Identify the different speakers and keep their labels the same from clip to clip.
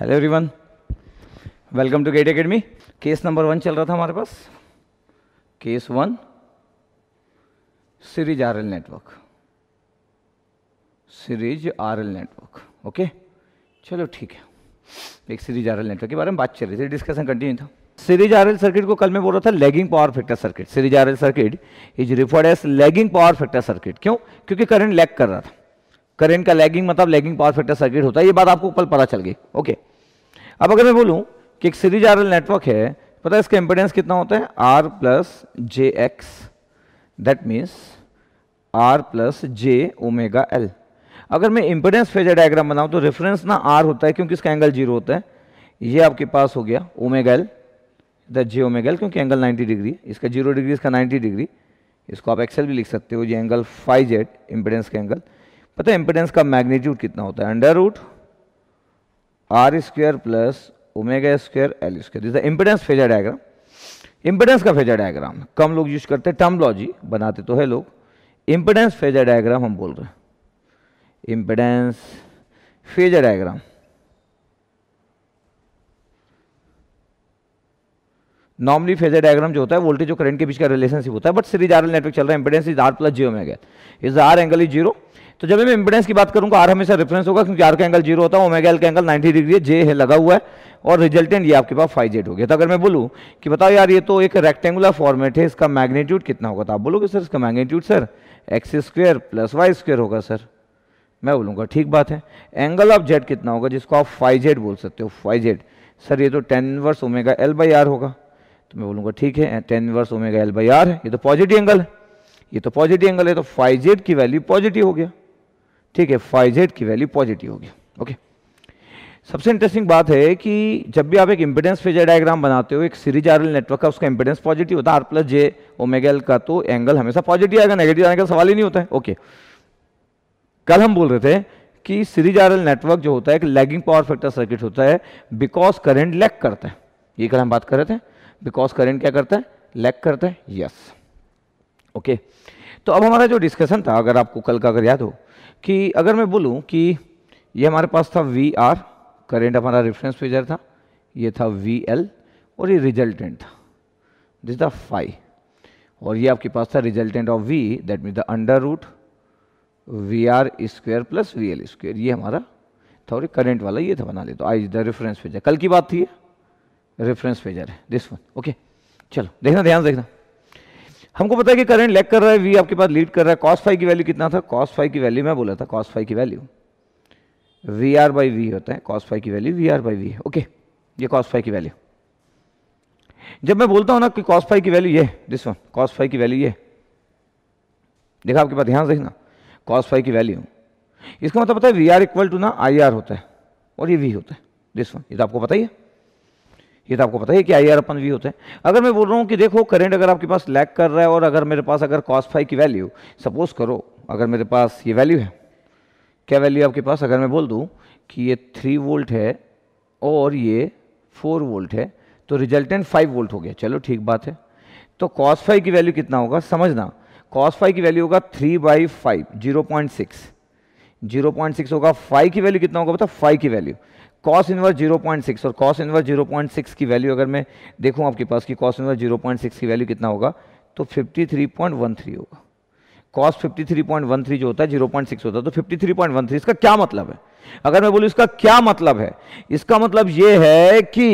Speaker 1: Hello everyone welcome to GATE Academy case number one चल रहा था हमारे पास case one series L network series L network okay चलो ठीक है एक सीरीज आरएल नेटवर्क के बारे में बात चल रही थी डिस्कशन कंटिन्यू था सीरीज एल सर्किट को कल मैं बोल रहा था lagging power factor circuit series L circuit is referred as lagging power factor circuit क्यों क्योंकि करंट लैग कर रहा था करेंट का लैगिंग मतलब लैगिंग पावर फैक्टर सर्किट होता है ये बात आपको कल पता चल गई ओके अब अगर मैं बोलूँ कि एक सीरीज आर नेटवर्क है पता है इसका इंपोर्टेंस कितना होता है R plus J X that means R plus J omega L अगर मैं इंपोर्टेंस फेजर डायग्राम बनाऊँ तो रेफरेंस ना आर होता है क्योंकि इसका एंगल जीरो होता है ये आपके पास हो गया omega L that J omega L क्योंकि एंगल 90 डिग्री इसका जीरो डिग्री इसका 90 डिग्री इसको आप एक्सएल भी लिख सकते हो ये एंगल फाइव जेड इंपोर्टेंस का एंगल पता है इंपिडेंस का मैग्नीट्यूड कितना होता है under root R square plus omega square L square जिस इंपिडेंस फेजर डायग्राम इंपिडेंस का फेजर डायग्राम कम लोग यूज करते हैं टर्मलॉजी बनाते तो है लोग इंपिडेंस फेजर डायग्राम हम बोल रहे हैं impedance phasor diagram normally phasor diagram जो होता है वोल्टेज और करंट के बीच का रिलेशनशिप होता है बट सीरीज आरएल नेटवर्क चल रहा है impedance is R plus zero में is R angle is zero तो जब मैं इंपिडेंस की बात करूंगा आर हमेशा रेफरेंस होगा क्योंकि आर का एंगल जीरो होता है ओमेगा एल का एंगल 90 डिग्री है जे है लगा हुआ है और रिजल्टेंट ये आपके पास फाइव जेड हो गया तो अगर मैं बोलूँ कि बताओ यार ये तो एक रेक्टेंगुलर फॉर्मेट है इसका मैग्नीट्यूड कितना होगा तो आप बोलोगे सर इसका magnitude sir X square plus Y square होगा सर मैं बोलूँगा ठीक बात है एंगल ऑफ जेड कितना होगा जिसको आप फाइव जेड बोल सकते हो फाइव जेड सर ये तो tan inverse omega L by R होगा तो मैं बोलूँगा ठीक है tan inverse omega L by R है ये तो पॉजिटिव एंगल है ये तो पॉजिटिव एंगल है तो फाइव जेड की वैल्यू पॉजिटिव हो गया ठीक है फाइव जेड की वैल्यू पॉजिटिव होगी ओके सबसे इंटरेस्टिंग बात है कि जब भी आप एक इम्पिडेंस फेजर डायग्राम बनाते हो एक सीरीज आर नेटवर्क का उसका इम्पिडेंस पॉजिटिव होता है आर प्लस जे ओमेगल का तो एंगल हमेशा पॉजिटिव आएगा नेगेटिव आने का तो सवाल ही नहीं होता है ओके कल हम बोल रहे थे कि सीरीज आर नेटवर्क जो होता है एक लैगिंग पावर फैक्टर सर्किट होता है बिकॉज करेंट लैक करता है ये कल हम बात कर रहे थे बिकॉज करेंट क्या करता है लैक करता है यस ओके तो अब हमारा जो डिस्कशन था अगर आपको कल का अगर याद हो कि अगर मैं बोलूं कि ये हमारे पास था वी आर करेंट हमारा रेफरेंस फेजर था ये था वी एल और ये रिजल्टेंट था दिस द फाइव और ये आपके पास था resultant of V that mean the under root V R square plus V L square ये हमारा था और करेंट वाला ये था बना ले तो आई द रेफरेंस फेजर कल की बात थी ये रेफरेंस फेजर है दिस वन ओके चलो देखना ध्यान देखना हमको पता है कि करंट लेग कर रहा है वी आपके पास लीड कर रहा है कॉस फाइव की वैल्यू कितना था कॉस फाइव की वैल्यू मैं बोला था कॉस फाइव की value V R by V होता है कॉस फाइव की value V R by V है ओके ये कॉस फाइव की वैल्यू जब मैं बोलता हूँ ना कि कॉस फाइव की वैल्यू ये दिस वन कॉस फाइव की वैल्यू ये देखा आपके पास ध्यान से देखना कॉस फाइव की वैल्यू इसका मतलब पता है वी आर इक्वल टू ना आई आर होता है और ये वी होता है दिस वन ये तो आपको पता ही है ये तो आपको पता है कि आई आर अपन वी होते हैं अगर मैं बोल रहा हूँ कि देखो करेंट अगर आपके पास लैक कर रहा है और अगर मेरे पास अगर कॉस फाइव की वैल्यू सपोज करो अगर मेरे पास ये वैल्यू है क्या वैल्यू आपके पास अगर मैं बोल दूँ कि ये थ्री वोल्ट है और ये फोर वोल्ट है तो रिजल्टेंट फाइव वोल्ट हो गया चलो ठीक बात है तो कॉस फाइव की वैल्यू कितना होगा समझना कॉस फाइव की वैल्यू होगा three by five zero point six zero point six होगा फाइव की वैल्यू कितना होगा बता फाइव की वैल्यू कॉस इनवर्स 0.6 और कॉस इनवर्स 0.6 की वैल्यू अगर मैं देखूं आपके पास कि कॉस इनवर्स 0.6 की वैल्यू कितना होगा तो 53.13 होगा कॉस 53.13 जो होता है 0.6 होता है तो 53.13 इसका क्या मतलब है अगर मैं बोलूं इसका क्या मतलब है इसका मतलब यह है कि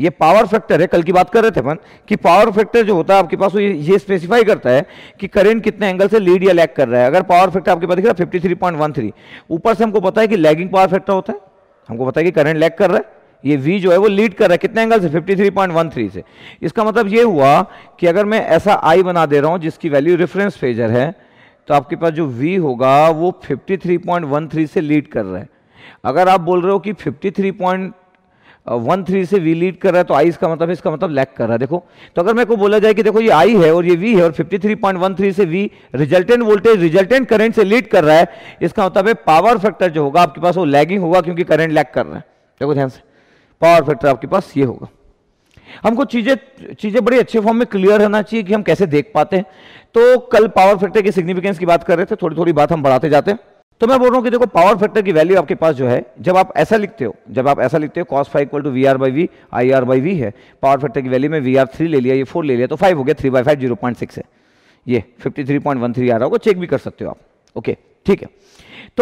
Speaker 1: यह पावर फैक्टर है कल की बात कर रहे थे अपन कि पावर फैक्टर जो होता है आपके पास वो ये स्पेसिफाई करता है कि करंट कितने एंगल से लीड या लैग कर रहा है अगर पावर फैक्टर आपके पास दिख रहा है फिफ्टी ऊपर से हमको पता है कि लैगिंग पावर फैक्टर होता है हमको पता है कि करंट लैग कर रहा है ये वी जो है वो लीड कर रहा है कितने एंगल से 53.13 से इसका मतलब ये हुआ कि अगर मैं ऐसा आई बना दे रहा हूँ जिसकी वैल्यू रेफरेंस फेजर है तो आपके पास जो वी होगा वो 53.13 से लीड कर रहा है अगर आप बोल रहे हो कि पॉइंट वन थ्री से वी लीड कर रहा है तो आई इसका मतलब इसका मतलब लैक कर रहा है देखो तो अगर मेरे को बोला जाए कि देखो ये आई है और ये वी है और 53.13 से V resultant voltage resultant current से लीड कर रहा है इसका मतलब है पावर फैक्टर जो होगा आपके पास वो लैगिंग होगा क्योंकि करंट लैक कर रहा है देखो ध्यान से पावर फैक्टर आपके पास ये होगा हमको चीज़ें चीज़ें बड़ी अच्छे फॉर्म में क्लियर होना चाहिए कि हम कैसे देख पाते हैं तो कल पावर फैक्टर की सिग्निफिकेंस की बात कर रहे थे थोड़ी थोड़ी बात हम बढ़ाते जाते हैं तो मैं बोल रहा हूँ कि देखो पावर फैक्टर की वैल्यू आपके पास जो है जब आप ऐसा लिखते हो जब आप ऐसा लिखते हो cos five equal to V R by V I R by V है पावर फैक्टर की वैल्यू में वी आर थ्री ले लिया ये फोर ले लिया तो फाइव हो गया three by five zero point six है ये fifty three point one three आ रहा होगा चेक भी कर सकते हो आप ओके ठीक है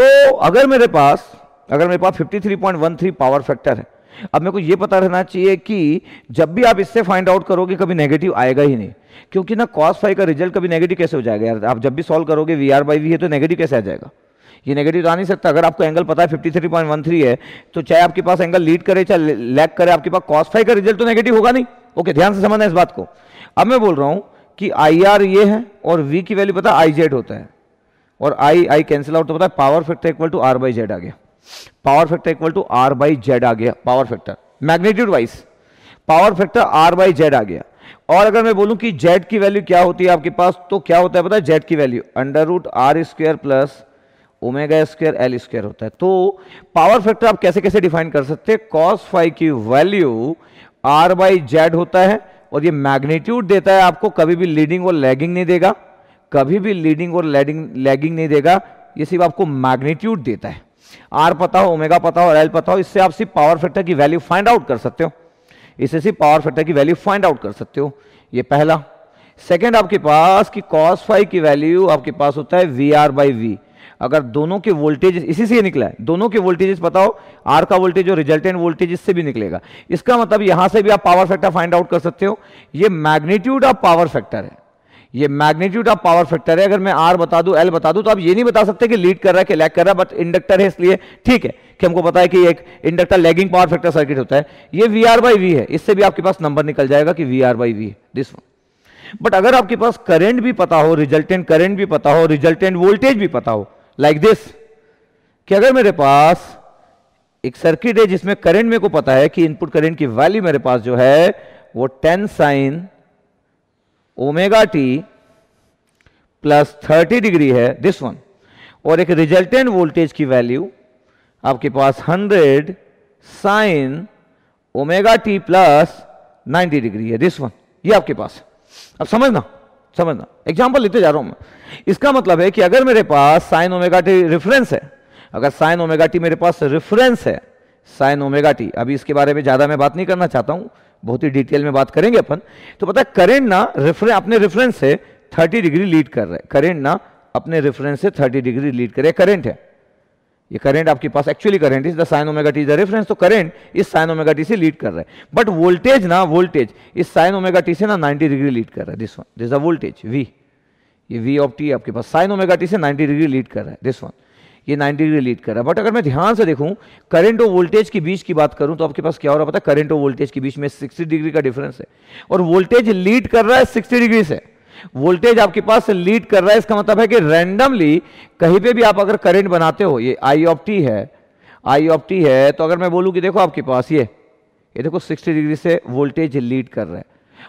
Speaker 1: तो अगर मेरे पास अगर मेरे पास fifty three point one three power factor है अब मेरे को ये पता रहना चाहिए कि जब भी आप इससे फाइंड आउट करोगे कभी नेगेटिव आएगा ही नहीं क्योंकि ना कॉस फाइव का रिजल्ट कभी नेगेटिव कैसे हो जाएगा यार आप जब भी सॉल्व करोगे वी आर बाई वी है तो नेगेटिव कैसे आ जाएगा ये नेगेटिव तो आ नहीं सकता अगर आपको एंगल पता है फिफ्टी है तो चाहे आपके पास एंगल लीड करे चाहे लैक करे आपके पास कॉस फाइव का रिजल्ट तो नेगेटिव होगा नहीं ओके ध्यान से समझना इस बात को अब मैं बोल रहा हूँ कि आई आर ये है और वी की वैल्यू पता आई जेड होता है और आई आई कैंसिल आउट तो पता है power factor equal to R by Z आ गया power factor equal to R by Z आ गया power factor magnitude wise power factor R by Z आ गया और अगर मैं बोलूं कि जेड की वैल्यू क्या होती है आपके पास तो क्या होता है पता है जेड की value under root R square plus omega square L square होता है तो पावर फैक्टर आप कैसे कैसे डिफाइन कर सकते हैं कॉस फाइव की वैल्यू आर बाई जेड होता है और ये मैग्नीट्यूड देता है आपको कभी भी लीडिंग और लैगिंग नहीं देगा कभी भी लीडिंग और लैडिंग लैगिंग नहीं देगा ये सिर्फ आपको मैग्नीट्यूड देता है आर पता हो ओमेगा पता हो और एल पता हो इससे आप सिर्फ पावर फैक्टर की वैल्यू फाइंड आउट कर सकते हो इससे सिर्फ पावर फैक्टर की वैल्यू फाइंड आउट कर सकते हो ये पहला सेकेंड आपके पास कि कॉस फाइव की वैल्यू आपके पास होता है वी आर बाई वी अगर दोनों के वोल्टेज इसी से निकला है दोनों के वोल्टेजेस बताओ आर का वोल्टेज और रिजल्टेंट वोल्टेज इससे भी निकलेगा इसका मतलब यहां से भी आप पावर फैक्टर फाइंड आउट कर सकते हो ये मैग्नीट्यूड ऑफ पावर फैक्टर है ये मैग्नीट्यूड ऑफ पावर फैक्टर है अगर मैं आर बता दू एल बता दू तो आप ये नहीं बता सकते कि लीड कर रहा है कि लैग कर रहा है बट इंडक्टर है इसलिए ठीक है कि हमको पता है कि एक inductor lagging power factor circuit होता है ये वी आर बाई वी है इससे भी आपके पास नंबर निकल जाएगा कि V R by V this one but अगर आपके पास करंट भी पता हो रिजल्टेंट करंट भी पता हो रिजल्टेंट वोल्टेज भी पता हो लाइक like दिस कि अगर मेरे पास एक सर्किट है जिसमें करंट मेरे को पता है कि इनपुट करंट की वैल्यू मेरे पास जो है वो ten sine omega T plus thirty degree है दिस वन और एक रिजल्टेंट वोल्टेज की वैल्यू आपके पास hundred sine omega T plus ninety degree है दिस वन ये आपके पास अब समझना समझना एग्जाम्पल लेते जा रहा हूं मैं इसका मतलब है कि अगर मेरे पास साइन ओमेगा टी रेफरेंस है अगर साइन ओमेगा टी मेरे पास रेफरेंस है साइन ओमेगा टी अभी इसके बारे में ज्यादा मैं बात नहीं करना चाहता हूं बहुत ही डिटेल में बात करेंगे अपन तो पता है करेंट ना रेफरेंस अपने रेफरेंस से 30 डिग्री लीड कर रहा है करेंट ना अपने रेफरेंस से 30 डिग्री लीड करे करेंट है ये करंट आपके पास actually current is the sine omega T is the reference तो करंट इस साइन ओमेगा टी से लीड कर रहा है बट वोल्टेज ना वोल्टेज इस साइन ओमेगा टी से ना 90 डिग्री लीड कर रहा है this one this the voltage V ये वी ऑफ टी आपके पास साइन ओमेगा टी से 90 डिग्री लीड कर रहा है दिस वन ये 90 डिग्री लीड कर रहा है बट अगर मैं ध्यान से देखूं करंट और वोल्टेज के बीच की बात करूं तो आपके पास क्या हो रहा है पता है करंट और वोल्टेज के बीच में 60 डिग्री का डिफरेंस है और वोल्टेज लीड कर रहा है 60 डिग्री से वोल्टेज आपके पास लीड कर रहा है इसका मतलब है कि रैंडमली कहीं पे भी आप अगर करंट बनाते हो ये आई ऑफ टी है आई ऑफ टी है तो अगर मैं बोलूं कि देखो आपके पास ये ये देखो 60 डिग्री से वोल्टेज लीड कर रहा है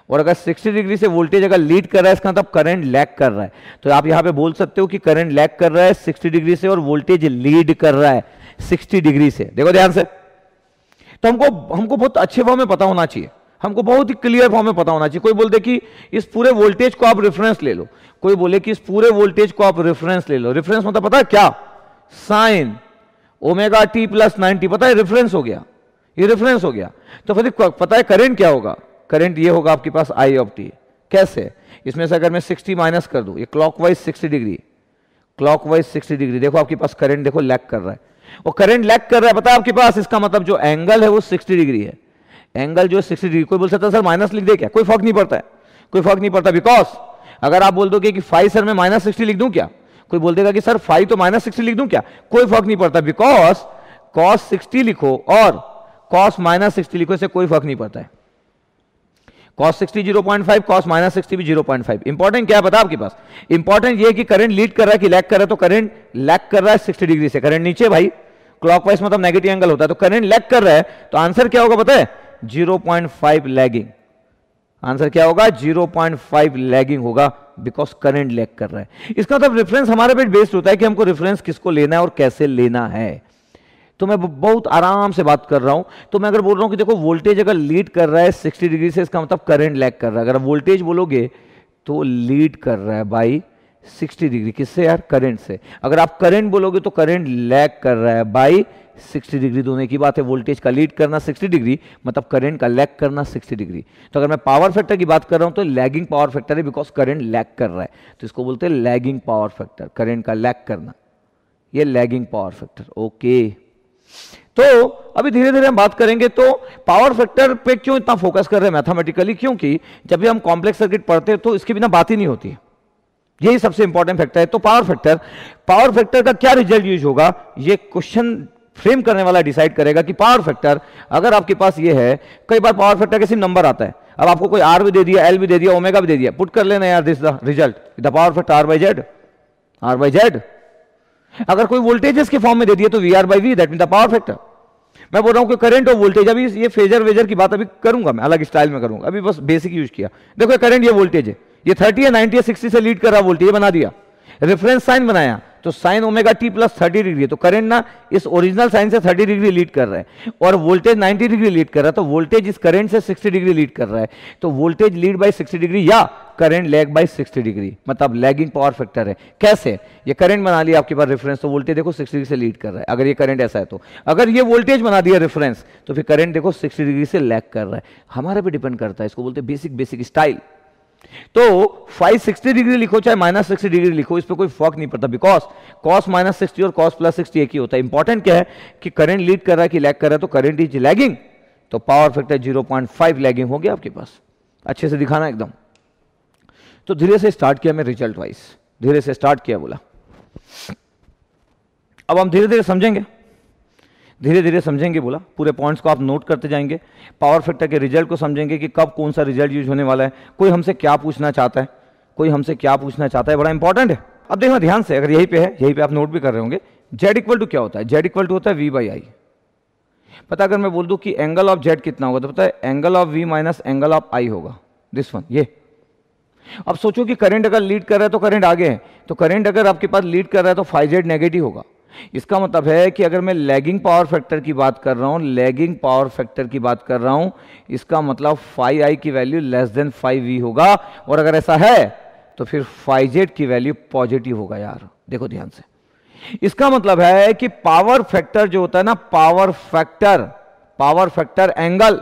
Speaker 1: और अगर 60 डिग्री से वोल्टेज अगर लीड कर रहा है इसका मतलब करंट लैक कर रहा है तो आप यहां पर बोल सकते हो कि करंट लैक कर रहा है सिक्सटी डिग्री से और वोल्टेज लीड कर रहा है सिक्सटी डिग्री से देखो ध्यान से तो हमको हमको बहुत अच्छे भाव में पता होना चाहिए हमको बहुत ही क्लियर फॉर्म में पता होना चाहिए कोई बोल दे कि इस पूरे वोल्टेज को आप रेफरेंस ले लो कोई बोले कि इस पूरे वोल्टेज को आप रेफरेंस ले लो रेफरेंस मतलब पता है क्या sine omega T plus ninety पता है रेफरेंस हो गया ये रेफरेंस हो गया तो फिर पता है करेंट क्या होगा करेंट ये होगा आपके पास आई ऑफ टी कैसे इसमें से अगर मैं सिक्सटी माइनस कर दू ये wise sixty degree wise sixty degree देखो आपके पास करेंट देखो लैक कर रहा है और करंट लैग कर रहा है पता है आपके पास इसका मतलब जो एंगल है वो 60 डिग्री है एंगल जो सिक्सटी डिग्री कोई बोल सकता है सर माइनस लिख दे क्या कोई फर्क नहीं पड़ता है कोई फर्क नहीं पड़ता बिकॉज अगर आप बोल दोगे कि फाइव सर मैं माइनस सिक्सटी लिख दूं क्या कोई बोल देगा कि सर फाइव तो माइनस सिक्सटी लिख दूं क्या कोई फर्क नहीं पड़ता बिकॉज कॉस सिक्सटी लिखो और कॉस माइनस सिक्सटी लिखो इससे कोई फर्क नहीं पड़ता है cos sixty zero point five cos minus sixty भी जीरो पॉइंट फाइव इंपॉर्टेंट क्या पता आपके पास इंपॉर्टेंट ये कि करंट लीड कर रहा है कि लैग कर रहा है तो करंट लैग कर रहा है सिक्सटी डिग्री से करंट नीचे भाई क्लॉकवाइज मतलब नेगेटिव एंगल होता है तो करंट लैग कर रहा है तो आंसर क्या होगा बताए 0.5 लैगिंग आंसर क्या होगा 0.5 लैगिंग होगा बिकॉज करंट लैग कर रहा है इसका मतलब रेफरेंस हमारे पे बेस्ड होता है कि हमको रेफरेंस किसको लेना है और कैसे लेना है तो मैं बहुत आराम से बात कर रहा हूं तो मैं अगर बोल रहा हूं कि देखो वोल्टेज अगर लीड कर रहा है 60 डिग्री से इसका मतलब करंट लैग कर रहा है अगर वोल्टेज बोलोगे तो लीड कर रहा है बाई 60 डिग्री किससे यार करंट से अगर आप करंट बोलोगे तो करंट लैग कर रहा है बाई 60 डिग्री दोनों की बात है वोल्टेज का लीड करना 60 डिग्री मतलब करंट का लैग करना 60 डिग्री तो अगर मैं पावर फैक्टर की बात कर रहा हूं तो लैगिंग पावर फैक्टर है बिकॉज करंट लैग कर रहा है तो इसको बोलते हैं लैगिंग पावर फैक्टर करंट का लैग करना ये लैगिंग पावर फैक्टर ओके तो अभी धीरे धीरे हम बात करेंगे तो पावर फैक्टर पे क्यों इतना फोकस कर रहे हैं मैथमेटिकली क्योंकि जब भी हम कॉम्प्लेक्स सर्किट पढ़ते हैं तो इसके बिना बात ही नहीं होती है यही सबसे इंपॉर्टेंट फैक्टर है तो पावर फैक्टर पावर फैक्टर का क्या रिजल्ट यूज होगा ये क्वेश्चन फ्रेम करने वाला डिसाइड करेगा कि पावर फैक्टर अगर आपके पास ये है कई बार पावर फैक्टर कैसे नंबर आता है अब आपको कोई आर भी दे दिया एल भी दे दिया ओमेगा भी दे दिया पुट कर लेना यार this the result the power factor R by Z R by Z अगर कोई वोल्टेजेस के फॉर्म में दे दिया तो V R by V that mean the power factor मैं बोल रहा हूं कि करंट और वोल्टेज अभी ये फेजर वेजर की बात अभी करूंगा मैं अलग स्टाइल में करूंगा अभी बस बेसिक यूज किया देखो करंट ये वोल्टेज है ये 30 है 90 या 60 से लीड कर रहा वोल्टेज बना दिया रेफरेंस साइन बनाया तो sine omega T plus thirty degree है तो करंट ना इस ओरिजिनल साइन से थर्टी डिग्री लीड कर रहा है और वोल्टेज नाइन्टी डिग्री लीड कर रहा है तो वोल्टेज इस करंट से सिक्सटी डिग्री लीड कर रहा है तो voltage lead by sixty degree या करंट लैग बाई 60 डिग्री मतलब लैगिंग पावर फैक्टर है कैसे ये करंट बना लिया आपके पास रेफरेंस तो वोल्टेज देखो सिक्सटी डिग्री से लीड कर रहा है अगर ये करंट ऐसा है तो अगर ये वोल्टेज बना दिया रेफरेंस तो फिर करंट देखो सिक्सटी डिग्री से लैग कर रहा है हमारे पे डिपेंड करता है इसको बोलते हैं बेसिक बेसिक स्टाइल तो 560 डिग्री लिखो चाहे माइनस सिक्सटी डिग्री लिखो इस पर कोई फर्क नहीं पड़ता बिकॉज कॉस माइनस सिक्सटी और कॉस प्लस सिक्सटी एक ही होता है इंपॉर्टेंट क्या है कि करंट लीड कर रहा है कि लैग कर रहा है तो करंट इज लैगिंग तो power factor zero point five lagging हो गया आपके पास अच्छे से दिखाना एकदम तो धीरे से स्टार्ट किया मैं रिजल्ट वाइज धीरे से स्टार्ट किया बोला अब हम धीरे धीरे समझेंगे धीरे धीरे समझेंगे बोला पूरे पॉइंट्स को आप नोट करते जाएंगे पावर फैक्टर के रिजल्ट को समझेंगे कि कब कौन सा रिजल्ट यूज होने वाला है कोई हमसे क्या पूछना चाहता है कोई हमसे क्या पूछना चाहता है बड़ा इंपॉर्टेंट है अब देखना ध्यान से अगर यही पे है यही पे आप नोट भी कर रहे होंगे जेड इक्वल टू क्या होता है जेड इक्वल टू होता है वी बाई आई पता अगर मैं बोल दूँ कि एंगल ऑफ जेड कितना होगा तो पता है angle of V minus angle of I होगा दिस वन ये अब सोचो कि करंट अगर लीड कर रहा है तो करंट आगे है तो करंट अगर आपके पास लीड कर रहा है तो फाइव जेड नेगेटिव होगा इसका मतलब है कि अगर मैं लैगिंग पावर फैक्टर की बात कर रहा हूं लैगिंग पावर फैक्टर की बात कर रहा हूं इसका मतलब फाइव आई की value less than five V होगा और अगर ऐसा है तो फिर फाइव जेड की वैल्यू पॉजिटिव होगा यार देखो ध्यान से इसका मतलब है कि पावर फैक्टर जो होता है ना power factor power factor angle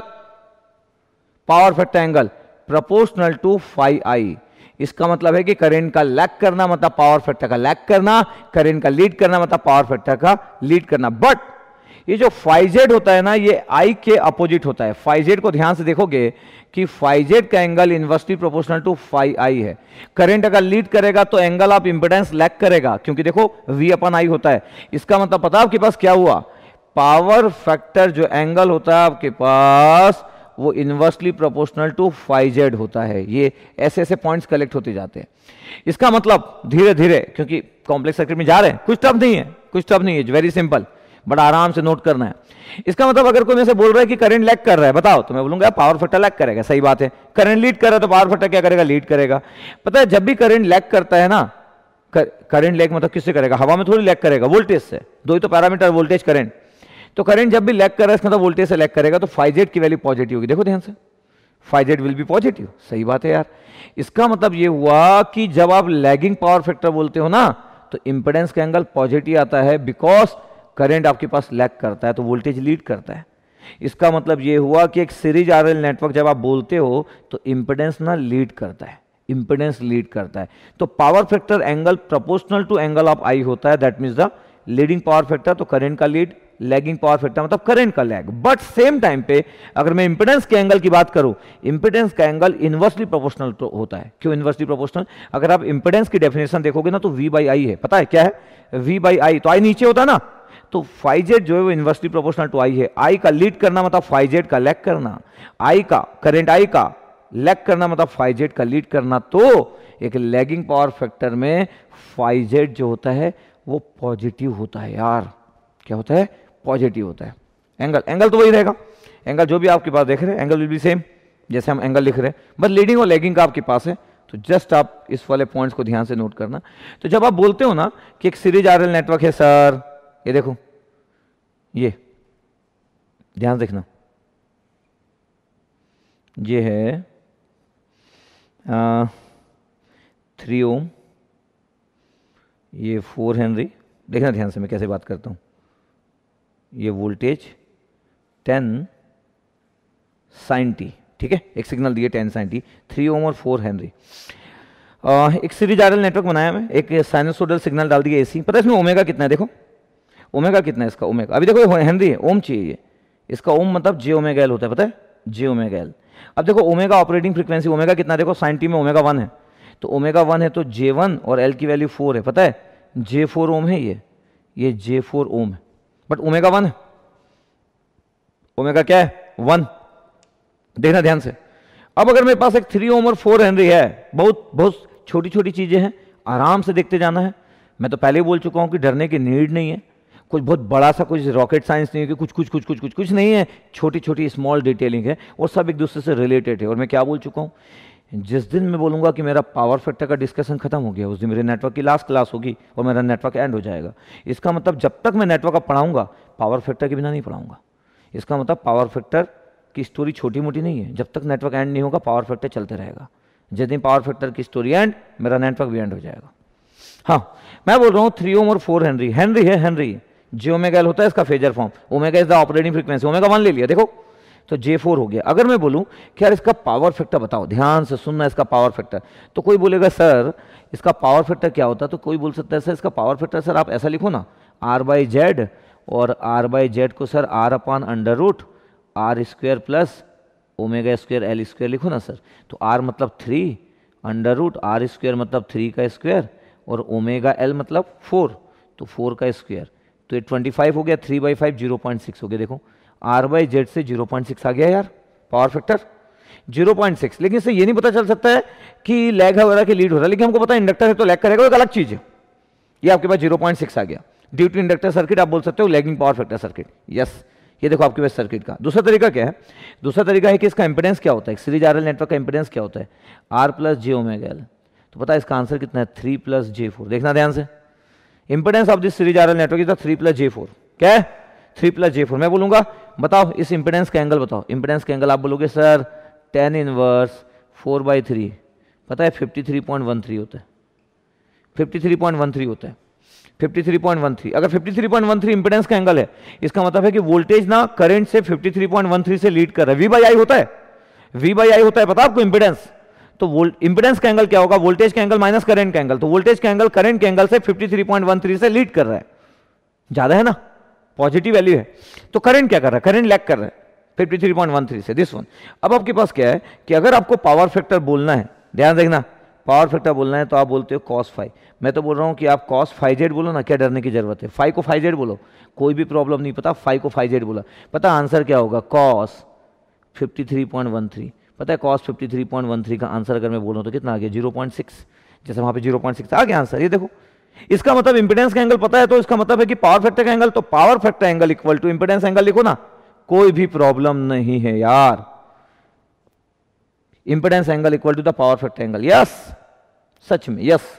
Speaker 1: power factor angle proportional to five I इसका मतलब है कि करंट का लैक करना मतलब पावर फैक्टर का लैक करना करंट का लीड करना मतलब पावर फैक्टर का लीड करना बट ये जो फाइजेड होता है ना ये आई के अपोजिट होता है फाइजेड को ध्यान से देखोगे कि फाइजेड का angle inversely proportional to five I है करंट अगर लीड करेगा तो एंगल ऑफ इंपेडेंस लैक करेगा क्योंकि देखो वी अपन आई होता है इसका मतलब पता आपके पास क्या हुआ पावर फैक्टर जो एंगल होता है आपके पास वो inversely proportional to five Z होता है ये ऐसे ऐसे पॉइंट्स कलेक्ट होते जाते हैं इसका मतलब धीरे धीरे क्योंकि कॉम्प्लेक्स सर्किट में जा रहे हैं कुछ टफ तो नहीं है कुछ टफ तो नहीं है वेरी सिंपल बट आराम से नोट करना है इसका मतलब अगर कोई मैं बोल रहा है कि करंट लैग कर रहा है बताओ तो मैं बोलूंगा पावर फैक्टर लैग करेगा सही बात है करंट लीड कर रहा है तो पावर फैक्टर क्या करेगा लीड करेगा पता है जब भी करंट लैग करता है ना करंट लैग मतलब किससे करेगा हवा में थोड़ी लैग करेगा वोल्टेज से दो ही तो पैरामीटर वोल्टेज करंट तो करंट जब भी लैक कर रहा है इसका मतलब वोल्टेज से लैक करेगा तो फाइजेट की वैल्यू पॉजिटिव होगी देखो ध्यान से फाइजेट विल बी पॉजिटिव सही बात है यार इसका मतलब ये हुआ कि जब आप लैगिंग पावर फैक्टर बोलते हो ना तो इंपेडेंस का एंगल पॉजिटिव आता है बिकॉज करंट आपके पास लैक करता है तो वोल्टेज लीड करता है इसका मतलब ये हुआ कि एक सीरीज आर एल नेटवर्क जब आप बोलते हो तो इंपेडेंस ना लीड करता है इंपेडेंस लीड करता है तो power factor angle proportional to angle of I होता है that means the leading power factor तो करंट का लीड लैगिंग पावर फैक्टर मतलब करंट का लैग बट सेम टाइम पे अगर मैं इंपिडेंस के एंगल की बात करूं इंपिडेंस का एंगल इन्वर्सली प्रोपोर्शनल तो होता है क्यों इन्वर्सली प्रोपोर्शनल अगर आप इंपिडेंस की डेफिनेशन देखोगे ना तो वी बाई आई है पता है क्या है वी बाई आई तो आई नीचे होता ना तो फाइजेड जो है वो इन्वर्सली प्रोपोर्शनल टू आई है आई का लीड करना मतलब फाइजेड का लैग करना आई का करेंट आई का लैग करना मतलब फाइजेड का लीड करना तो एक लैगिंग पावर फैक्टर में फाइजेड जो होता है वो पॉजिटिव होता है यार क्या होता है पॉजिटिव होता है एंगल एंगल तो वही रहेगा एंगल जो भी आपके पास देख रहे हैं एंगल विल बी सेम जैसे हम एंगल लिख रहे हैं बस लीडिंग और लेगिंग का आपके पास है तो जस्ट आप इस वाले पॉइंट्स को ध्यान से नोट करना तो जब आप बोलते हो ना कि एक सीरीज आर नेटवर्क है सर ये देखो ये ध्यान देखना ये है आ, थ्री ओम ये फोर हेनरी देखना ध्यान से मैं कैसे बात करता हूं ये वोल्टेज टेन साइन टी ठीक है एक सिग्नल दिए ten sine t three ohm और फोर हेनरी एक सीरीज आरएल नेटवर्क बनाया मैं एक साइनसोडल सिग्नल डाल दिया एसी पता है इसमें ओमेगा कितना है देखो ओमेगा कितना है इसका ओमेगा अभी देखो हेनरी है ओम चाहिए ये इसका ओम मतलब जे ओमेगा एल होता है पता है जे ओमेगा एल अब देखो ओमेगा ऑपरेटिंग फ्रीक्वेंसी ओमेगा कितना देखो साइन टी में ओमेगा वन है तो ओमेगा वन है तो जे वन और एल की वैल्यू फोर है पता है जे फोर ओम है ये ये जे फोर ओम है बट ओमेगा वन है ओमेगा क्या है वन देखना ध्यान से अब अगर मेरे पास एक थ्री ओम और फोर हेनरी है बहुत बहुत छोटी छोटी चीज़ें हैं आराम से देखते जाना है मैं तो पहले ही बोल चुका हूं कि डरने की नीड नहीं है कुछ बहुत बड़ा सा कुछ रॉकेट साइंस नहीं है कि कुछ कुछ कुछ कुछ कुछ कुछ नहीं है छोटी छोटी स्मॉल डिटेलिंग है और सब एक दूसरे से रिलेटेड है और मैं क्या बोल चुका हूं जिस दिन मैं बोलूँगा कि मेरा पावर फैक्टर का डिस्कशन खत्म हो गया उस दिन मेरे नेटवर्क की लास्ट क्लास होगी और मेरा नेटवर्क एंड हो जाएगा इसका मतलब जब तक मैं नेटवर्क का पढ़ाऊँगा पावर फैक्टर के बिना नहीं पढ़ाऊँगा इसका मतलब पावर फैक्टर की स्टोरी छोटी मोटी नहीं है जब तक नेटवर्क एंड नहीं होगा पावर फैक्टर चलते रहेगा जिस दिन पावर फैक्टर की स्टोरी एंड मेरा नेटवर्क भी एंड हो जाएगा हाँ मैं बोल रहा हूँ थ्री ओम और फोर हेनरी हेनरी है हेनरी जी ओमेगा होता है इसका phasor form omega is the operating frequency omega one ले लिया देखो तो जे फोर हो गया अगर मैं बोलूं कि यार इसका पावर फैक्टर बताओ ध्यान से सुनना इसका पावर फैक्टर तो कोई बोलेगा सर इसका पावर फैक्टर क्या होता है तो कोई बोल सकता है सर इसका पावर फैक्टर सर आप ऐसा लिखो ना आर बाई जेड और आर बाई जेड को sir R upon under root R square plus omega square L square लिखो ना सर तो आर मतलब three under root R square मतलब थ्री का स्क्वेयर और ओमेगा एल मतलब फोर तो फोर का स्क्वेयर तो ये ट्वेंटी फाइव हो गया three by five zero point six हो गया देखो आर वाई जेड से जीरो पॉइंट सिक्स आ गया यार power factor zero point six लेकिन इससे ये नहीं पता चल सकता है कि लैग है हो रहा लीड हो रहा है लेकिन हमको पता है इंडक्टर है तो लैग करेगा एक अलग चीज़ है ये आपके पास जीरो पॉइंट सिक्स आ गया ड्यू टू इंडक्टर सर्किट आप बोल सकते हो lagging power factor circuit yes ये देखो आपके पास सर्किट का दूसरा तरीका क्या है दूसरा तरीका है कि इसका इंपिडेंस क्या होता है सीरीज आर नेटवर्क का इंपिडेंस क्या होता है आर प्लस जे ओमेगा एल तो पता है इसका आंसर कितना है थ्री प्लस जे फोर देखना ध्यान से impedance of this series R network is the three plus j four क्या है थ्री प्लस जे फोर मैं बोलूंगा बताओ इस इंपेडेंस का एंगल बताओ इंपेडेंस का एंगल आप बोलोगे sir tan inverse four by three पता है fifty three point one three होता है fifty three point one three होता है fifty three point one three अगर fifty three point one three impedance का एंगल है इसका मतलब है कि वोल्टेज ना करंट से fifty three point one three से लीड कर रहा है वी बाई आई होता है वी बाई आई होता है पता आपको इंपेडेंस तो इंपेडेंस का एंगल क्या होगा वोल्टेज का एंगल माइनस करंट का एंगल तो वोल्टेज का एंगल करंट के एंगल से fifty three point one three से लीड कर रहा है ज्यादा है ना पॉजिटिव वैल्यू है तो करंट क्या कर रहा है करंट लैक कर रहा है fifty three point one three से दिस वन अब आपके पास क्या है कि अगर आपको पावर फैक्टर बोलना है ध्यान देखना पावर फैक्टर बोलना है तो आप बोलते हो कॉस फाइव मैं तो बोल रहा हूँ कि आप कॉस फाइव जेड बोलो ना क्या डरने की जरूरत है फाइव को फाइव जेड बोलो कोई भी प्रॉब्लम नहीं पता फाइव को फाइव जेड बोला पता आंसर क्या होगा cos fifty three point one three पता है cos fifty three point one three का आंसर अगर मैं बोलूँ तो कितना आ गया जीरो पॉइंट सिक्स जैसे वहाँ पर जीरो पॉइंट सिक्स आ गया आंसर ये देखो इसका मतलब इंपिडेंस का एंगल पता है तो इसका मतलब है कि पावर फैक्टर का एंगल तो power factor angle equal to impedance angle लिखो ना कोई भी प्रॉब्लम नहीं है यार impedance angle equal to the power factor angle yes सच में यस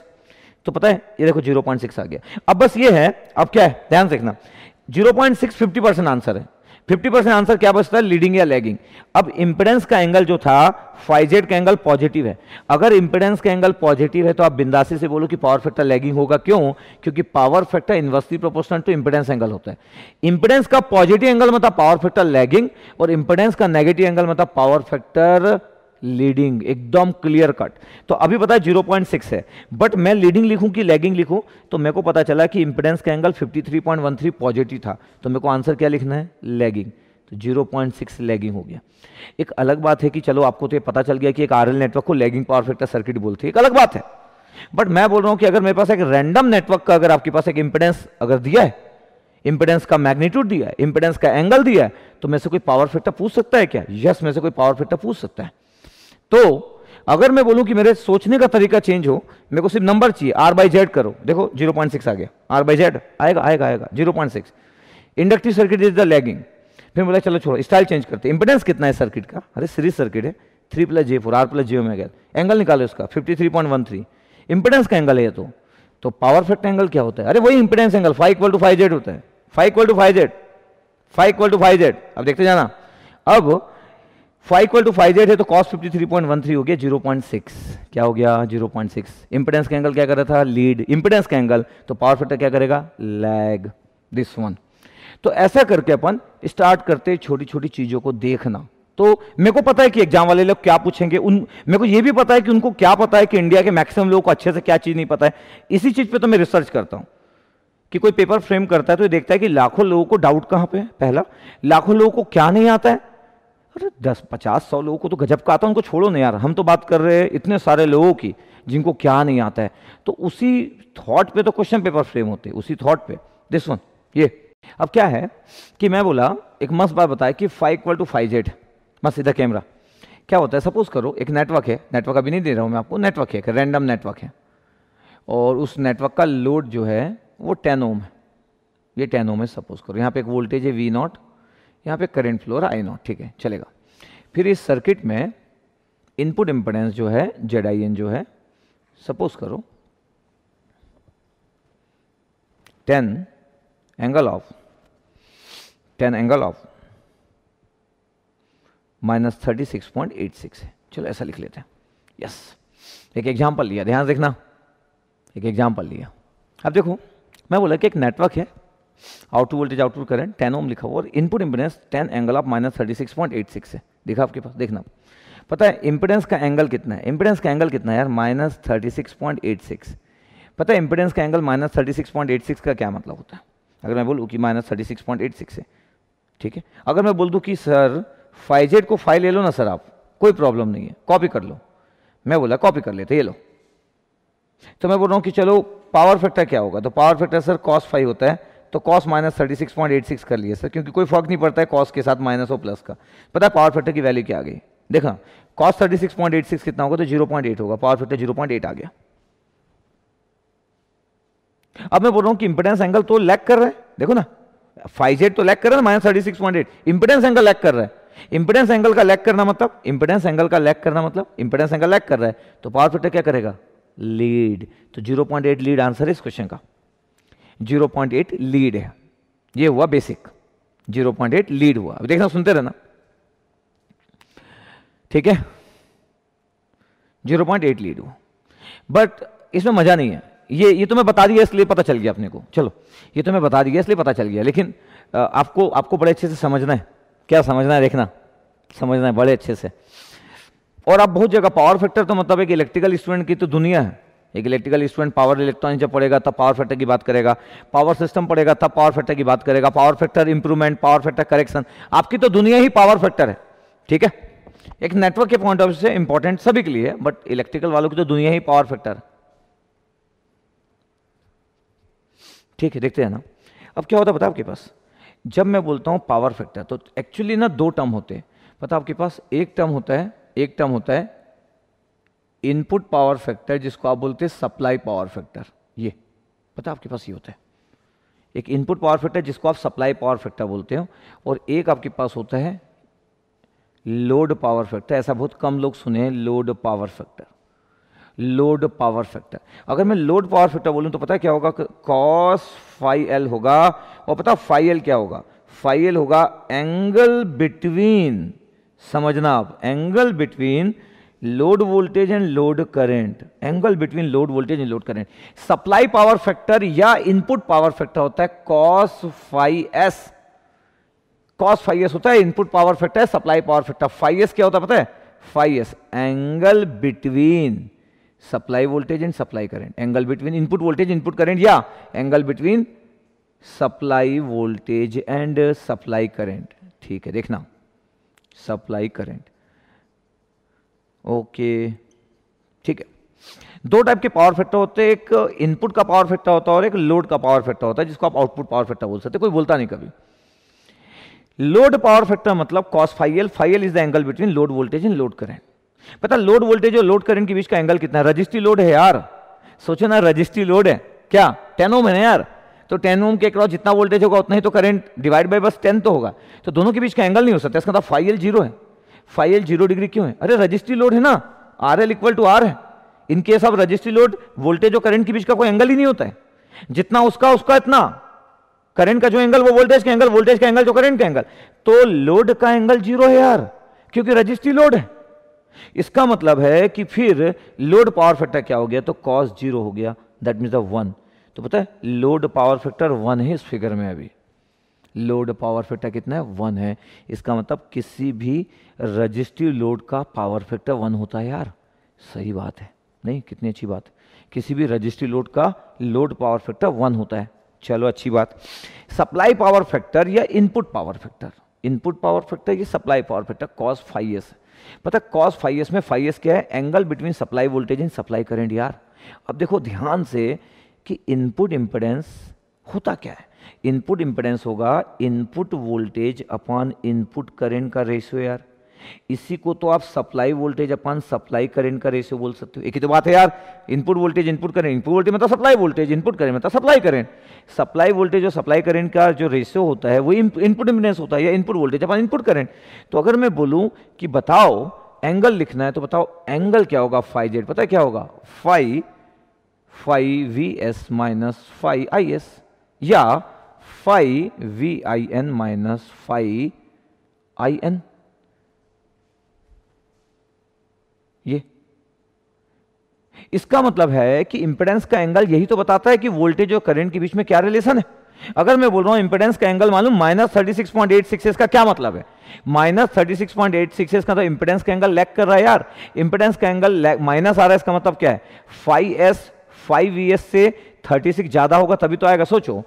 Speaker 1: तो पता है ये देखो 0.6 आ गया अब बस ये है अब क्या है ध्यान से देखना 0.6 50 परसेंट आंसर है फिफ्टी परसेंट आंसर क्या बचता है लीडिंग या लैगिंग अब इंपेडेंस का एंगल जो था फाइजेड का एंगल पॉजिटिव है अगर इंपेडेंस का एंगल पॉजिटिव है तो आप बिंदासी से बोलो कि पावर फैक्टर लैगिंग होगा क्यों क्योंकि power factor inversely proportional to impedance angle होता है इंपेडेंस का पॉजिटिव एंगल मतलब पावर फैक्टर लैगिंग और इंपेडेंस का नेगेटिव एंगल मतलब पावर फैक्टर लीडिंग एकदम क्लियर कट तो अभी पता है जीरो पॉइंट सिक्स है बट मैं लीडिंग लिखूं कि लैगिंग लिखूं तो मेरे को पता चला कि इंपेडेंस का एंगल फिफ्टी थ्री पॉजिटिव था तो मेरे को आंसर क्या लिखना है लैगिंग तो सिक्स लैगिंग हो गया एक अलग बात है कि चलो आपको तो ये पता चल गया कि एक एल नेटवर्क को लैगिंग पावर फैक्टर सर्किट बोलते हैं एक अलग बात है बट मैं बोल रहा हूं कि अगर मेरे पास एक रैंडम नेटवर्क का अगर आपके पास एक इंपेडेंस अगर दिया है इंपेडेंस का मैग्नीट्यूड दिया है इंपेडेंस का एंगल दिया है तो मैं से कोई पावर फैक्टर पूछ सकता है क्या यस yes, से कोई पावर फैक्टर पूछ सकता है तो अगर मैं बोलूं कि मेरे सोचने का तरीका चेंज हो मेरे को सिर्फ नंबर चाहिए आर बाई जेड करो देखो जीरो पॉइंट सिक्स आ गया आर बाई जेड आएगा आएगा आएगा zero point six inductive circuit is the lagging फिर बोला चलो छोड़ो स्टाइल चेंज करते इंपोर्टेंस कितना है सर्किट का अरे सीरीज सर्किट है three plus j four R plus j में एंगल निकालो उसका fifty three point one three impedance का एंगल है तो तो पावर फैक्ट एंगल क्या होता है अरे वही impedance angle five equal to five Z होता है five equal to five Z five equal to five Z अब देखते जाना अब five equal to five Z है तो कॉस थ्री हो गया जीरो पॉइंट सिक्स क्या हो गया जीरो पॉइंट सिक्स इंपिडेंस का एंगल क्या कर रहा था लीड इंपिडेंस का एंगल तो पावर फैक्टर क्या करेगा लैग दिस वन तो ऐसा करके अपन स्टार्ट करते छोटी छोटी चीजों को देखना तो मेरे को पता है कि एग्जाम वाले लोग क्या पूछेंगे उन मेरे को यह भी पता है कि उनको क्या पता है कि इंडिया के मैक्सिमम लोगों को अच्छे से क्या चीज़ नहीं पता है इसी चीज़ पे तो मैं रिसर्च करता हूं कि कोई पेपर फ्रेम करता है तो ये देखता है कि लाखों लोगों को डाउट कहां पे है पहला लाखों लोगों को क्या नहीं आता है अरे दस पचास सौ लोगों को तो गजब का आता है उनको छोड़ो ना यार हम तो बात कर रहे हैं इतने सारे लोगों की जिनको क्या नहीं आता है तो उसी थॉट पे तो क्वेश्चन पेपर फ्रेम होते हैं उसी थॉट पे दिस वन ये अब क्या है कि मैं बोला एक मस्त बात बताया कि five equal to five Z मस्त इधर कैमरा क्या होता है सपोज करो एक नेटवर्क है नेटवर्क अभी नहीं दे रहा हूँ मैं आपको नेटवर्क है एक रैंडम नेटवर्क है और उस नेटवर्क का लोड जो है वो टेन ओम है ये टेन ओम है सपोज करो यहाँ पे एक वोल्टेज है वी नॉट यहाँ पे करेंट फ्लो रहा आई नॉट ठीक है चलेगा फिर इस सर्किट में इनपुट इम्पोर्टेंस जो है जेड आई एन जो है सपोज करो ten angle of ten angle of minus thirty six point eight six है चलो ऐसा लिख लेते हैं यस एक एग्जाम्पल लिया ध्यान देखना एक एग्जाम्पल लिया अब देखो मैं बोला कि एक नेटवर्क है output voltage output current ten ohm लिखा हुआ और input impedance ten angle of minus thirty six point eight six है देखा आपके पास देखना पता है इम्पिडेंस का एंगल कितना है इम्पिडेंस का एंगल कितना है यार minus thirty six point eight six पता है इम्पिडेंस का angle minus thirty six point eight six का क्या मतलब होता है अगर मैं बोलूँ कि minus thirty six point eight six है ठीक है अगर मैं बोल दूँ कि सर फाइव जेड को फाइव ले लो ना सर आप कोई प्रॉब्लम नहीं है कॉपी कर लो मैं बोला कॉपी कर लेते ये लो तो मैं बोल रहा हूँ कि चलो पावर फैक्टर क्या होगा तो power factor sir cos five होता है तो cos minus thirty six point eight six कर लिया सर क्योंकि कोई फर्क नहीं पड़ता है कॉस के साथ माइनस और प्लस का पता है पावर फैक्टर की वैल्यू क्या आ गई देखा cos thirty six point eight six कितना होगा तो जीरो पॉइंट एट होगा power factor zero point eight आ गया अब मैं बोल रहा हूं कि इंपिडेंस एंगल तो लैक कर रहा है देखो ना फाइव जेड तो लैक कर रहा है minus thirty six point eight impedance angle lag कर रहा है इंपिडेंस एंगल का लैक करना मतलब इंपिडेंस एंगल का लैक करना मतलब इंपिडेंस एंगल लैक कर रहा है तो पावर फैक्टर क्या करेगा लीड तो zero point eight lead answer है इस क्वेश्चन का 0.8 लीड है ये हुआ बेसिक 0.8 लीड हुआ देखना सुनते रहना ठीक है 0.8 लीड हुआ बट इसमें मजा नहीं है ये ये तो मैं बता दिया इसलिए पता चल गया अपने को चलो ये तो मैं बता दिया इसलिए पता चल गया लेकिन आपको आपको बड़े अच्छे से समझना है क्या समझना है देखना समझना है बड़े अच्छे से और आप बहुत जगह पावर फैक्टर तो मतलब एक इलेक्ट्रिकल स्टूडेंट की तो दुनिया है एक इलेक्ट्रिकल इंस्ट्रूमेंट पावर इलेक्ट्रॉनिक जब पड़ेगा तब पावर फैक्टर की बात करेगा पावर सिस्टम पड़ेगा तब पावर फैक्टर की बात करेगा power factor improvement power factor correction आपकी तो दुनिया ही पावर फैक्टर है ठीक है एक नेटवर्क के पॉइंट ऑफ व्यू से इंपॉर्टेंट सभी के लिए है बट इलेक्ट्रिकल वालों की तो दुनिया ही पावर फैक्टर ठीक है देखते हैं ना अब क्या होता है बताओ आपके पास जब मैं बोलता हूँ पावर फैक्टर तो एक्चुअली ना दो टर्म होते हैं पता आपके पास एक टर्म होता है एक टर्म होता है इनपुट पावर फैक्टर जिसको आप बोलते हैं सप्लाई पावर फैक्टर ये पता आपके पास ये होता है एक इनपुट पावर फैक्टर जिसको आप सप्लाई पावर फैक्टर बोलते हो और एक आपके पास होता है लोड पावर फैक्टर ऐसा बहुत कम लोग सुने हैं load power factor load power factor अगर मैं लोड पावर फैक्टर बोलूं तो पता क्या होगा कॉस फाइव एल होगा और पता फाइव एल क्या होगा फाइव एल होगा एंगल बिटवीन समझना आप angle between load voltage and load current angle between load voltage and load current supply power factor या इनपुट पावर फैक्टर होता है cos five S cos five S होता है input power factor supply power factor five S क्या होता है पता है five S angle between supply voltage and supply current angle between input voltage input current या angle between supply voltage and supply current ठीक है देखना सप्लाई करेंट ओके ठीक है दो टाइप के पावर फैक्टर होते हैं एक इनपुट का पावर फैक्टर होता है और एक लोड का पावर फैक्टर होता है जिसको आप आउटपुट पावर फैक्टर बोल सकते कोई बोलता नहीं कभी लोड पावर फैक्टर मतलब cos phi L phi L is the angle between load voltage and load current पता लोड वोल्टेज और लोड करंट के बीच का एंगल कितना है रजिस्ट्री लोड है यार सोचो ना रजिस्ट्री लोड है क्या टेन ओम है यार तो टेन ओम के क्रॉस जितना वोल्टेज होगा उतना ही तो करंट डिवाइड बाय बस टेन तो होगा तो दोनों के बीच का एंगल नहीं हो सकता इसका फाइल मतलब जीरो है फाइव एल जीरो डिग्री क्यों है अरे रजिस्ट्री लोड है ना R L equal to R है in case of resistive load voltage और करंट के बीच का कोई एंगल ही नहीं होता है जितना उसका उसका इतना करंट का जो एंगल वो वोल्टेज का एंगल वोल्टेज का एंगल जो करंट का एंगल तो लोड का एंगल जीरो है यार क्योंकि रजिस्ट्री लोड है इसका मतलब है कि फिर लोड पावर फैक्टर क्या हो गया तो कॉस जीरो हो गया दैट मीन्स द वन तो पता है लोड पावर फैक्टर वन है इस फिगर में अभी लोड पावर फैक्टर कितना है वन है इसका मतलब किसी भी रजिस्ट्री लोड का पावर फैक्टर वन होता है यार सही बात है नहीं कितनी अच्छी बात है किसी भी रजिस्ट्री लोड का लोड पावर फैक्टर वन होता है चलो अच्छी बात सप्लाई पावर फैक्टर या input power factor input power factor या supply power factor cos phi पता कॉस फाइव में फाइव क्या है angle between supply voltage and supply current यार अब देखो ध्यान से कि इनपुट इम्पेडेंस होता क्या है इनपुट इम्पेडेंस होगा input voltage upon input current का रेशियो यार इसी को तो आप supply voltage upon supply current का रेशियो बोल सकते हो एक ही तो बात है यार input voltage input current input voltage मतलब सप्लाई वोल्टेज इनपुट करें मतलब सप्लाई करें सप्लाई वोल्टेज और सप्लाई करेंट का जो रेशियो होता है वो इनपुट इम्पिडेंस होता है या इनपुट वोल्टेज अपन इनपुट करें तो अगर मैं बोलूँ कि बताओ एंगल लिखना है तो बताओ एंगल क्या होगा फाइव जेड पता है क्या होगा phi phi V S minus phi I S या phi V I N minus phi I N इसका मतलब है कि इंपेडेंस का एंगल यही तो बताता है कि वोल्टेज और करंट के बीच में क्या रिलेशन है अगर मैं बोल रहा हूं इंपेडेंस का एंगल मालूम minus thirty six point eight six का क्या मतलब है minus thirty six point eight six का तो इंपेडेंस का एंगल लैक कर रहा है यार इंपेडेंस का एंगल माइनस आ रहा है इसका मतलब क्या है five S phi E S से थर्टी सिक्स ज्यादा होगा तभी तो आएगा सोचो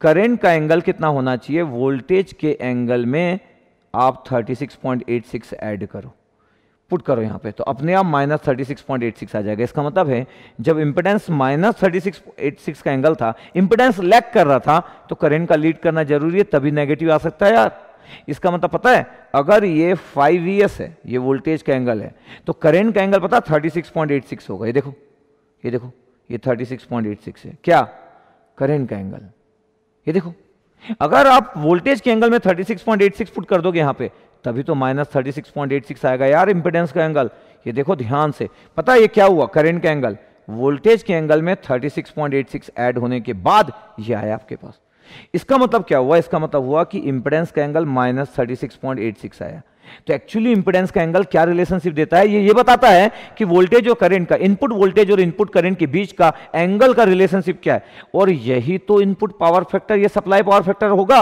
Speaker 1: करंट का एंगल कितना होना चाहिए वोल्टेज के एंगल में आप 36.86 ऐड करो पुट करो यहाँ पे तो अपने आप minus thirty six point eight six आ जाएगा इसका मतलब है जब impedance minus thirty six eight six का एंगल था इम्पिडेंस लैक कर रहा था तो करेंट का लीड करना जरूरी है तभी नेगेटिव आ सकता है यार इसका मतलब पता है अगर ये फाइव वी है ये वोल्टेज का एंगल है तो करेंट का एंगल पता thirty six point eight six होगा ये देखो ये देखो ये thirty six point eight six है क्या करेंट का एंगल ये देखो अगर आप वोल्टेज के एंगल में 36.86 फुट कर दोगे यहां पे तभी तो minus thirty six point eight six आएगा यार इंपेडेंस का एंगल ये देखो ध्यान से पता है ये क्या हुआ करंट का एंगल वोल्टेज के एंगल में थर्टी सिक्स एड होने के बाद ये आया आपके पास इसका मतलब क्या हुआ इसका मतलब हुआ कि इंपेडेंस का एंगल माइनस थर्टी आया तो एक्चुअली इंपेडेंस का एंगल क्या रिलेशनशिप देता है ये ये बताता है कि वोल्टेज और करंट का इनपुट वोल्टेज और इनपुट करंट के बीच का एंगल का रिलेशनशिप क्या है और यही तो इनपुट पावर फैक्टर या सप्लाई पावर फैक्टर होगा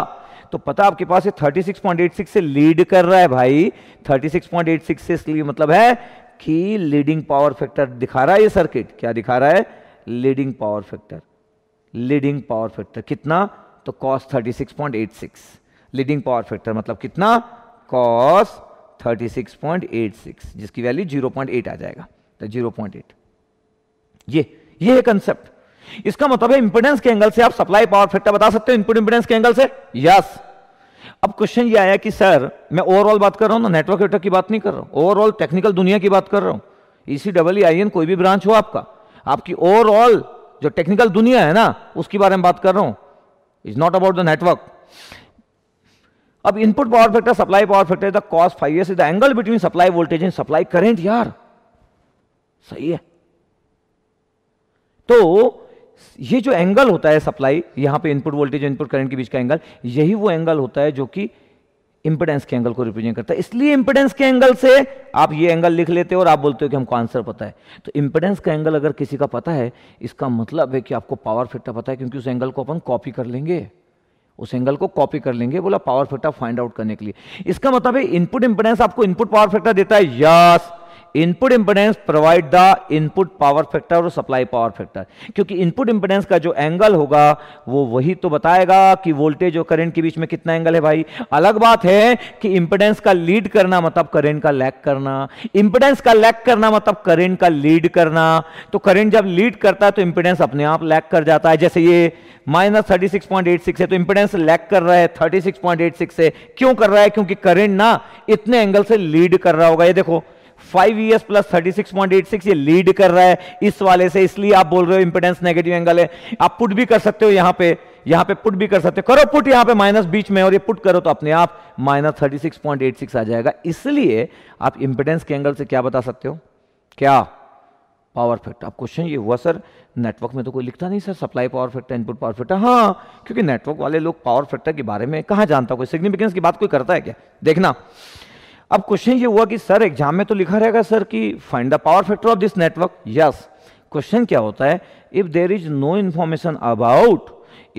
Speaker 1: तो पता आपके पास है 36.86 से लीड कर रहा है भाई 36.86 से इसलिए मतलब है कि लीडिंग पावर फैक्टर दिखा रहा है ये सर्किट क्या दिखा रहा है leading power factor leading power factor कितना तो कॉस 36.86 लीडिंग पावर फैक्टर मतलब कितना कॉस 36.86 जिसकी वैल्यू 0.8 आ जाएगा तो 0.8 ये ये है कंसेप्ट इसका मतलब है इंपोर्टेंस के एंगल से आप सप्लाई पावर फैक्टर बता सकते हो इनपुट इंपोर्टेंस के एंगल से यस अब क्वेश्चन ये आया कि सर मैं ओवरऑल बात कर रहा हूं ना नेटवर्क नेटवर्क की बात नहीं कर रहा हूं ओवरऑल टेक्निकल दुनिया की बात कर रहा हूं इसी डबल आई कोई भी ब्रांच हो आपका आपकी ओवरऑल जो टेक्निकल दुनिया है ना उसके बारे में बात कर रहा हूं is not about the network अब input power factor supply power factor the cos phi is the angle between supply voltage and supply current यार सही है तो ये जो एंगल होता है सप्लाई यहां पे इनपुट वोल्टेज इनपुट करंट के बीच का एंगल यही वो एंगल होता है जो कि इंपेडेंस के एंगल को रिप्रेजेंट करता है इसलिए इंपेडेंस के एंगल से आप ये एंगल लिख लेते हो और आप बोलते हो कि हमको आंसर पता है तो इंपेडेंस का एंगल अगर किसी का पता है इसका मतलब है कि आपको पावर फैक्टर पता है क्योंकि उस एंगल को अपन कॉपी कर लेंगे उस एंगल को कॉपी कर लेंगे बोला पावर फैक्टर फाइंड आउट करने के लिए इसका मतलब है इनपुट इंपेडेंस आपको इनपुट पावर फैक्टर देता है yes input impedance provide the input power factor और सप्लाई पावर फैक्टर क्योंकि इनपुट इंपोर्टेंस का जो एंगल होगा वो वही तो बताएगा कि वोल्टेज और करंट के बीच में कितना एंगल है भाई अलग बात है कि इंपोर्टेंस का लीड करना मतलब करंट का लैग करना इंपोर्टेंस का लैग करना मतलब करंट का लीड करना तो करंट जब लीड करता है तो इंपोर्टेंस अपने आप लैक कर जाता है जैसे ये minus thirty six point eight six है तो इंपोर्टेंस लैक कर रहा है thirty six point eight six है क्यों कर रहा है क्योंकि करेंट ना इतने एंगल से लीड कर रहा होगा ये देखो phi I S plus thirty six point eight six ये लीड कर रहा है इस वाले से इसलिए आप बोल रहे हो इंपेडेंस नेगेटिव एंगल है आप पुट भी कर सकते हो यहां पे यहां पे पुट भी कर सकते हो करो पुट यहां पे माइनस बीच में और ये पुट करो तो अपने आप minus thirty six point eight six आ जाएगा इसलिए आप इंपेडेंस के एंगल से क्या बता सकते हो क्या पावर फैक्टर अब क्वेश्चन ये हुआ सर नेटवर्क में तो कोई लिखता नहीं sir supply power factor input power factor हाँ क्योंकि नेटवर्क वाले लोग पावर फैक्टर के बारे में कहाँ जानता कोई सिग्निफिकेंस की बात कोई करता है क्या देखना अब क्वेश्चन ये हुआ कि सर एग्जाम में तो लिखा रहेगा सर कि find the power factor of this network yes question क्या होता है if there is no information about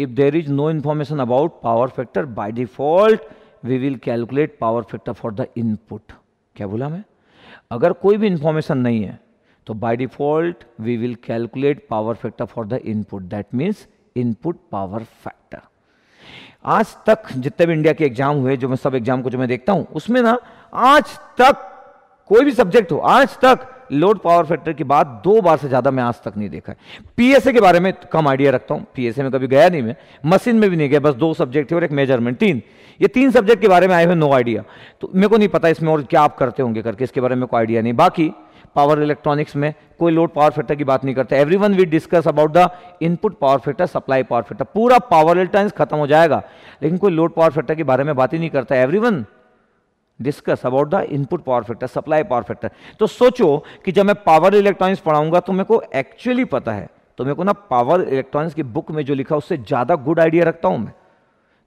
Speaker 1: if there is no information about power factor by default we will calculate power factor for the input क्या बोला मैं अगर कोई भी information नहीं है तो by default we will calculate power factor for the input that means input power factor आज तक जितने भी इंडिया के एग्जाम हुए जो मैं सब एग्जाम को जो मैं देखता हूं उसमें ना आज तक कोई भी सब्जेक्ट हो आज तक लोड पावर फैक्टर की बात दो बार से ज्यादा मैं आज तक नहीं देखा है पीएसए के बारे में कम आइडिया रखता हूं पीएसए में कभी गया नहीं मैं मशीन में भी नहीं गया बस दो सब्जेक्ट थे और एक मेजरमेंट तीन ये तीन सब्जेक्ट के बारे में आए हुए नो आइडिया तो मेरे को नहीं पता इसमें और क्या आप करते होंगे करके इसके बारे में कोई आइडिया नहीं बाकी पावर इलेक्ट्रॉनिक्स में कोई लोड पावर फैक्टर की बात नहीं करता everyone we discuss about the input power factor supply power factor पूरा पावर इलेक्ट्रॉनिक्स खत्म हो जाएगा लेकिन कोई लोड पावर फैक्टर के बारे में बात ही नहीं करता everyone discuss about the input power factor supply power factor तो सोचो कि जब मैं पावर इलेक्ट्रॉनिक्स पढ़ाऊंगा तो मेरे को एक्चुअली पता है तो मेरे को ना पावर इलेक्ट्रॉनिक्स की बुक में जो लिखा उससे ज़्यादा गुड आइडिया रखता हूं मैं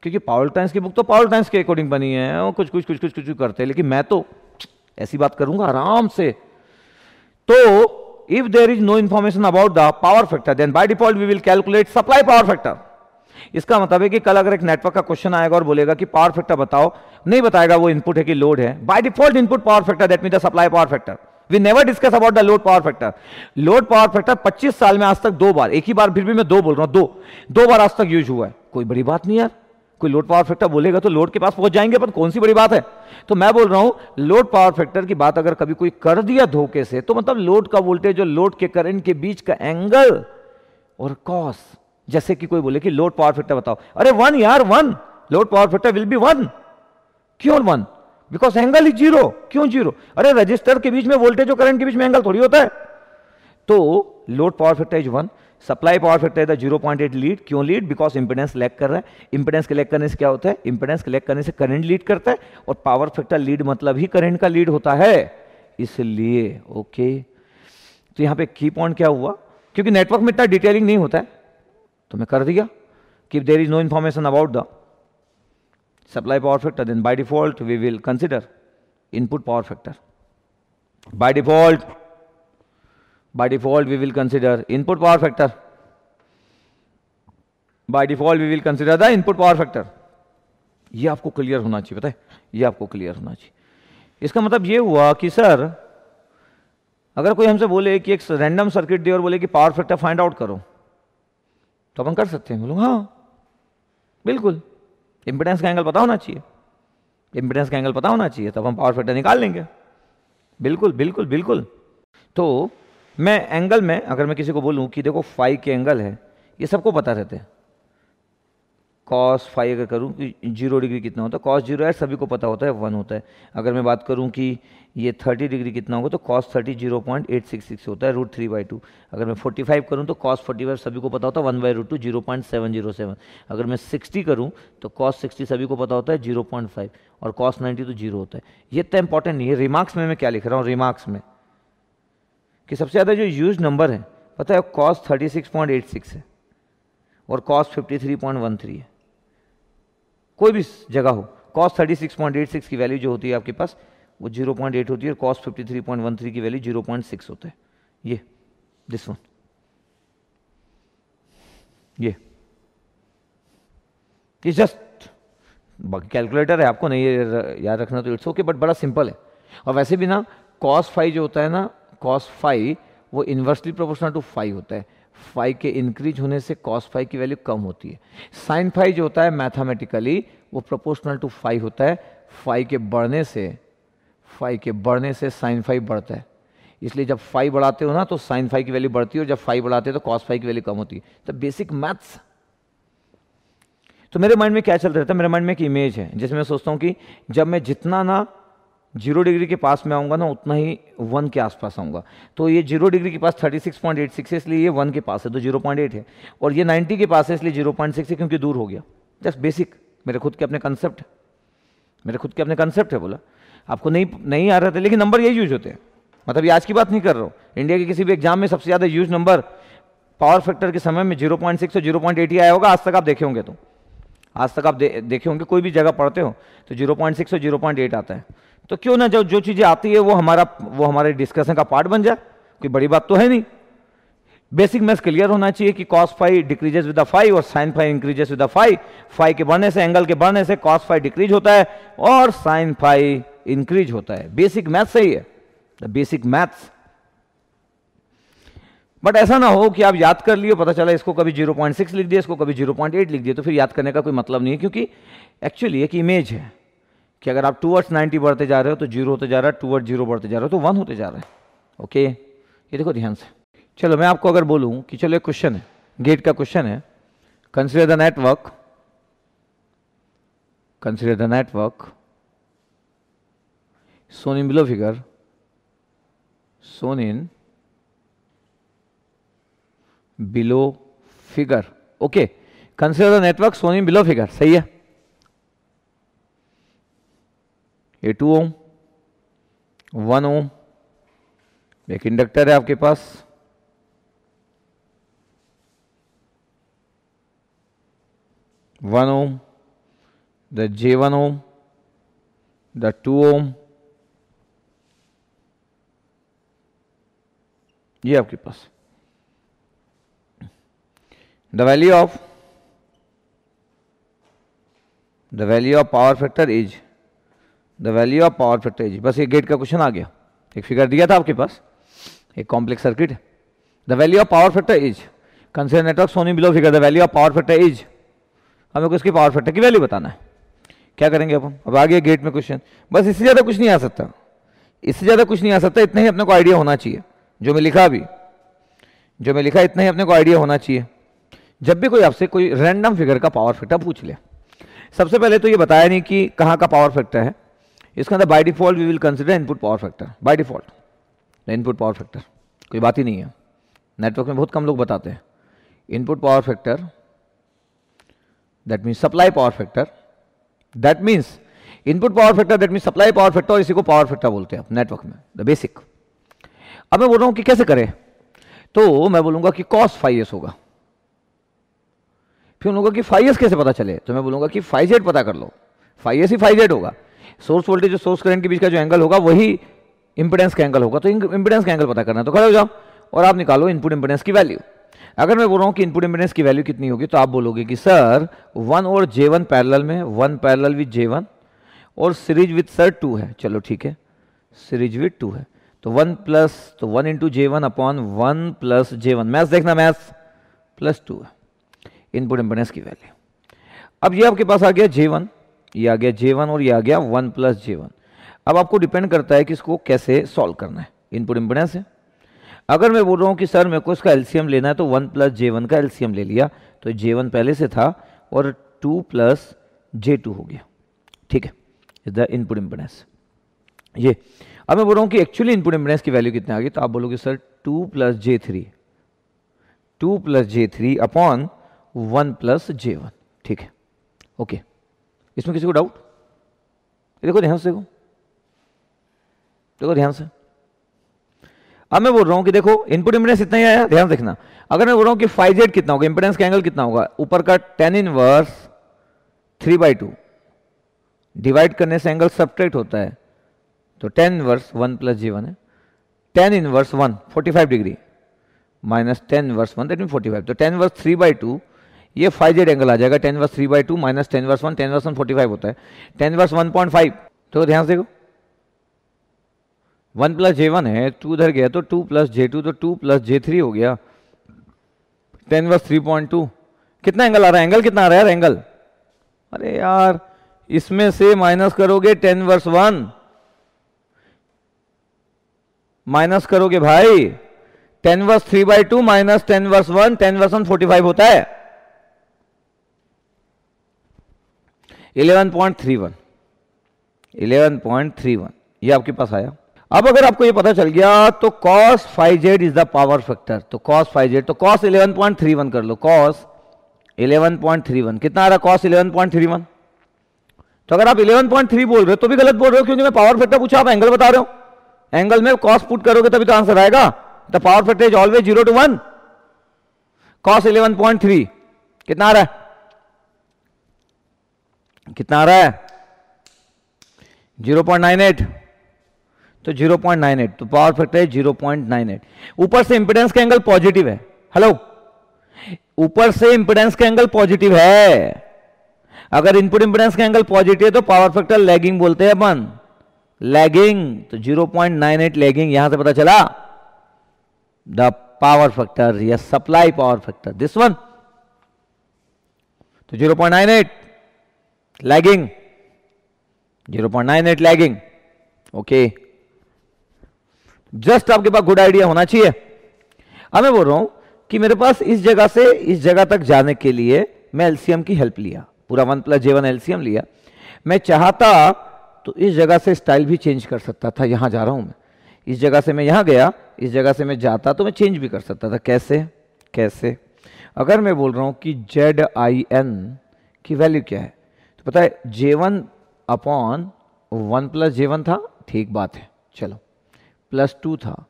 Speaker 1: क्योंकि पावर इलेक्ट्रॉनिक्स की बुक तो पावर इलेक्ट्रॉनिक्स के अकॉर्डिंग बनी है और कुछ कुछ कुछ कुछ कुछ करते हैं लेकिन मैं तो ऐसी बात करूंगा आराम से तो if there is no information about the power factor then by default we will calculate supply power factor इसका मतलब है कि कल अगर एक नेटवर्क का क्वेश्चन आएगा और बोलेगा कि पावर फैक्टर बताओ नहीं बताएगा वो इनपुट है कि लोड है by default input power factor that mean the supply power factor we never discuss about the load power factor load power factor 25 साल में आज तक दो बार एक ही बार फिर भी मैं दो बोल रहा हूं दो दो बार आज तक यूज हुआ है कोई बड़ी बात नहीं यार कोई लोड पावर फैक्टर बोलेगा तो लोड के पास पहुंच जाएंगे पर कौन सी बड़ी बात है तो मैं बोल रहा हूं लोड पावर फैक्टर की बात अगर कभी कोई कर दिया धोखे से तो मतलब लोड का वोल्टेज और लोड के करंट के बीच का एंगल और कॉस्ट जैसे कि कोई बोले कि लोड पावर फैक्टर बताओ अरे वन यार one load power factor will be one क्यों one because angle is zero क्यों जीरो अरे रजिस्टर के बीच में वोल्टेज और करंट के बीच में एंगल थोड़ी होता है तो load power factor is one supply power factor इधर जीरो पॉइंट एट लीड क्यों लीड बिकॉज इंपेडेंस लैक कर रहा है इंपेडेंस कलेक्ट करने से क्या होता है इंपेडेंस कलेक्ट करने से करंट लीड करता है और पावर फैक्टर लीड मतलब ही करंट का लीड होता है इसलिए ओके okay. तो यहां पे की पॉइंट क्या हुआ क्योंकि नेटवर्क में इतना डिटेलिंग नहीं होता है तो मैं कर दिया कि there is no information about the supply power factor then by default we will consider input power factor by default by default we will consider input power factor by default we will consider the input power factor ये आपको clear होना चाहिए बताए ये आपको clear होना चाहिए इसका मतलब ये हुआ कि सर अगर कोई हमसे बोले कि एक रैंडम सर्किट दे और बोले कि पावर फैक्टर फाइंड आउट करो तो अपन कर सकते हैं बोलूँगा हाँ बिल्कुल इम्पिटेंस का एंगल पता होना चाहिए इम्पिटेंस का एंगल पता होना चाहिए तब हम पावर फैक्टर निकाल लेंगे बिल्कुल बिल्कुल बिल्कुल तो मैं एंगल में अगर मैं किसी को बोलूँ कि देखो फाइव के एंगल है ये सबको पता रहते हैं कॉस फाइव अगर करूँ कि जीरो डिग्री कितना होता है कॉस जीरो है सभी को पता होता है वन होता है अगर मैं बात करूँ कि ये थर्टी डिग्री कितना होगा तो cos thirty zero point eight six six होता है रूट थ्री बाई टू अगर मैं फोर्टी फाइव करूँ तो कॉस फोर्टी फाइव सभी को पता होता है one by root two zero point seven zero seven अगर मैं सिक्सटी करूँ तो कॉस सिक्सटी सभी को पता होता है जीरो पॉइंट फाइव और कॉस नाइन्टी तो जीरो होता है ये इतना इंपॉर्टेंट नहीं है रिमार्क्स में मैं क्या लिख रहा हूँ रिमार्क्स में कि सबसे ज़्यादा जो यूज नंबर है पता है cos thirty six point eight six है और cos fifty three point one three है कोई भी जगह हो कॉस 36.86 की वैल्यू जो होती है आपके पास वो 0.8 होती है और कॉस 53.13 की वैल्यू 0.6 होता है ये दिस वन ये ये जस्ट बाकी कैलकुलेटर है आपको नहीं याद रखना तो इट्स ओके बट बड़ा सिंपल है और वैसे भी ना कॉस फाइव जो होता है ना कॉस फाइव वो इन्वर्सली प्रोपोर्शनल टू फाइव होता है फाइव के इंक्रीज होने से कॉस फाइव की वैल्यू कम होती है साइन फाइव जो होता है मैथमेटिकली वो प्रोपोर्शनल टू फाइव होता है फाइव के बढ़ने से फाइव के बढ़ने से साइन फाइव बढ़ता है इसलिए जब फाइव बढ़ाते हो ना तो साइन फाइव की वैल्यू बढ़ती है और जब फाइव बढ़ाते हैं तो कॉस फाइव की वैल्यू कम होती है तो बेसिक मैथ्स तो मेरे माइंड में क्या चल रहा था मेरे माइंड में एक इमेज है जिसमें सोचता हूँ कि जब मैं जितना ना जीरो डिग्री के पास में आऊँगा ना उतना ही वन के आसपास आऊँगा तो ये जीरो डिग्री के पास thirty six point eight six है इसलिए ये वन के पास है तो जीरो पॉइंट एट है और ये नाइन्टी के पास है इसलिए जीरो पॉइंट सिक्स है क्योंकि दूर हो गया जस्ट बेसिक मेरे खुद के अपने कंसेप्ट मेरे खुद के अपने कंसेप्ट है बोला आपको नहीं नहीं आ रहा था लेकिन नंबर यही यूज होते हैं मतलब ये आज की बात नहीं कर रहा हूँ इंडिया के किसी भी एग्जाम में सबसे ज़्यादा यूज नंबर पावर फैक्टर के समय में जीरो पॉइंट सिक्स और जीरो पॉइंट एट ही आया होगा आज तक आप देखे होंगे तो आज तक आप दे, देखे होंगे कोई भी जगह पढ़ते हो तो जीरो पॉइंट सिक्स और जीरो पॉइंट एट आता है तो क्यों ना जो जो चीज़ें आती है वो हमारा वो हमारे डिस्कशन का पार्ट बन जाए कोई बड़ी बात तो है नहीं बेसिक मैथ क्लियर होना चाहिए कि cos phi decreases with phi और sine phi increases with phi phi के बढ़ने से एंगल के बढ़ने से कॉस फाइव डिक्रीज होता है और साइन फाइव इंक्रीज होता है बेसिक मैथ सही है द बेसिक मैथ्स बट ऐसा ना हो कि आप याद कर लिए पता चला इसको कभी 0.6 लिख दिया इसको कभी 0.8 लिख दिया तो फिर याद करने का कोई मतलब नहीं है क्योंकि एक्चुअली एक इमेज है कि अगर आप टूवर्ड्स नाइन्टी बढ़ते जा रहे हो तो जीरो होते जा रहा है टूवर्ड जीरो बढ़ते जा रहे हो तो वन होते जा रहे हैं ओके ये देखो ध्यान से चलो मैं आपको अगर बोलूँ कि चलो एक क्वेश्चन है गेट का क्वेश्चन है consider the network consider the network shown in below figure shown in below figure okay consider the network shown in below figure सही है ये टू ओम वन ओम एक इंडक्टर है आपके पास one ohm the j one ohm the two ohm ये आपके पास the value of the value of power factor is the value of power factor एजी बस ये गेट का क्वेश्चन आ गया एक फिगर दिया था आपके पास एक complex circuit the value of power factor is consider network shown in below figure the value of power factor is हमें उसकी पावर फैक्टर की वैल्यू बताना है क्या करेंगे अब हम अब आ गया गेट में क्वेश्चन बस इससे ज़्यादा कुछ नहीं आ सकता इससे ज़्यादा कुछ नहीं आ सकता इतना ही अपने को आइडिया होना चाहिए जो मैं लिखा अभी जो मैं लिखा इतना ही अपने को आइडिया होना चाहिए जब भी कोई आपसे कोई रैंडम फिगर का पावर फैक्टर पूछ ले सबसे पहले तो ये बताया नहीं कि कहाँ का पावर फैक्टर है इसके अंदर by default we will consider input power factor by default input power factor कोई बात ही नहीं है नेटवर्क में बहुत कम लोग बताते हैं input power factor that means supply power factor that means input power factor that means supply power factor और इसी को पावर फैक्टर बोलते हैं नेटवर्क में द बेसिक अब मैं बोल रहा हूं कि कैसे करें तो मैं बोलूंगा कि कॉस फाइव होगा फिर उन लोगों की फाइव कैसे पता चले तो मैं बोलूंगा कि फाइव पता कर लो फाइव ही फाइव होगा सोर्स वोल्टेज और सोर्स करंट के बीच का जो एंगल होगा वही इंपिडेंस का एंगल होगा तो इंपिडेंस का एंगल पता करना है तो खड़े हो जाओ और आप निकालो इनपुट इंपिडेंस की वैल्यू अगर मैं बोल रहा हूँ कि इनपुट इंपिडेंस की वैल्यू कितनी होगी तो आप बोलोगे कि सर वन और जे वन पैरल में one parallel with j one और सीरीज विथ सर टू है चलो ठीक है सीरीज विथ टू है तो वन प्लस तो one into j one upon one plus जे वन मैथ्स देखना मैथ्स प्लस टू है इनपुट इंपिडेंस की वैल्यू अब ये आपके पास आ गया जे वन ये आ गया जे वन और ये आ गया वन प्लस जे वन अब आपको डिपेंड करता है कि इसको कैसे सॉल्व करना है इनपुट इम्पोर्टेंस है अगर मैं बोल रहा हूँ कि सर मेरे को इसका एलसीएम लेना है तो वन प्लस जे वन का एलसीएम ले लिया तो जे वन पहले से था और टू प्लस जे टू हो गया ठीक है इज द इनपुट इम्पोर्टेंस ये अब मैं बोल रहा हूँ कि एक्चुअली इनपुट इम्पोर्टेंस की वैल्यू कितनी आ गई तो आप बोलोगे सर टू प्लस जे थ्री टू प्लस जे थ्री अपॉन वन प्लस जे वन ठीक है ओके okay. इसमें किसी को डाउट देखो ध्यान से देखो देखो ध्यान से अब मैं बोल रहा हूं कि देखो इनपुट इंपिडेंस इतना ही आया ध्यान देखना अगर मैं बोल रहा हूं कि फाइव जेड कितना होगा इम्पेडेंस का एंगल कितना होगा ऊपर का tan inverse three by two divide करने से एंगल सब होता है तो tan inverse one plus J one है tan inverse one forty five degree minus tan inverse one that mean forty five तो tan inverse three by two ये phi Z angle आ जाएगा tan inverse three by two minus tan inverse one tan inverse one forty five होता है tan inverse one point five तो ध्यान से देखो वन प्लस जे वन है टू उधर गया तो टू प्लस जे टू तो टू प्लस जे थ्री हो गया tan inverse three point two कितना एंगल आ रहा है एंगल कितना आ रहा है यार एंगल अरे यार इसमें से माइनस करोगे टेन वर्स वन माइनस करोगे भाई tan inverse three by two minus tan inverse one tan inverse one forty five होता है eleven eleven point point three one three one ये आपके पास आया अब अगर आपको ये पता चल गया तो cos phi Z is the power factor तो फाइव जेड तो थ्री वन कर लो थ्री वन कितना आ रहा थ्री वन तो अगर आप थ्री बोल रहे हो तो भी गलत बोल रहे हो क्योंकि मैं पावर फैक्टर पूछा आप एंगल बता रहे हो एंगल में कॉस पुट करोगे तभी तो आंसर आएगा the power factor is always zero to one cos eleven point three कितना आ रहा है कितना आ रहा है जीरो पॉइंट नाइन एट तो जीरो पॉइंट नाइन एट तो पावर फैक्टर है जीरो पॉइंट नाइन एट ऊपर से इंपिडेंस का एंगल पॉजिटिव है हेलो ऊपर से इंपिडेंस का एंगल पॉजिटिव है अगर इनपुट इंपिडेंस का एंगल पॉजिटिव है तो पावर फैक्टर लैगिंग बोलते हैं अपन लैगिंग तो 0.98 लैगिंग यहां से पता चला द पावर फैक्टर या supply power factor this one तो 0.98 lagging 0.98 लैगिंग ओके जस्ट आपके पास गुड आइडिया होना चाहिए अब मैं बोल रहा हूं कि मेरे पास इस जगह से इस जगह तक जाने के लिए मैं एलसीएम की हेल्प लिया पूरा वन प्लस जे वन एलसीएम लिया मैं चाहता तो इस जगह से स्टाइल भी चेंज कर सकता था यहां जा रहा हूं मैं इस जगह से मैं यहां गया इस जगह से मैं जाता तो मैं चेंज भी कर सकता था कैसे कैसे अगर मैं बोल रहा हूं कि जेड आई एन की वैल्यू क्या है पता है J one upon one plus जे वन था ठीक बात है चलो प्लस टू था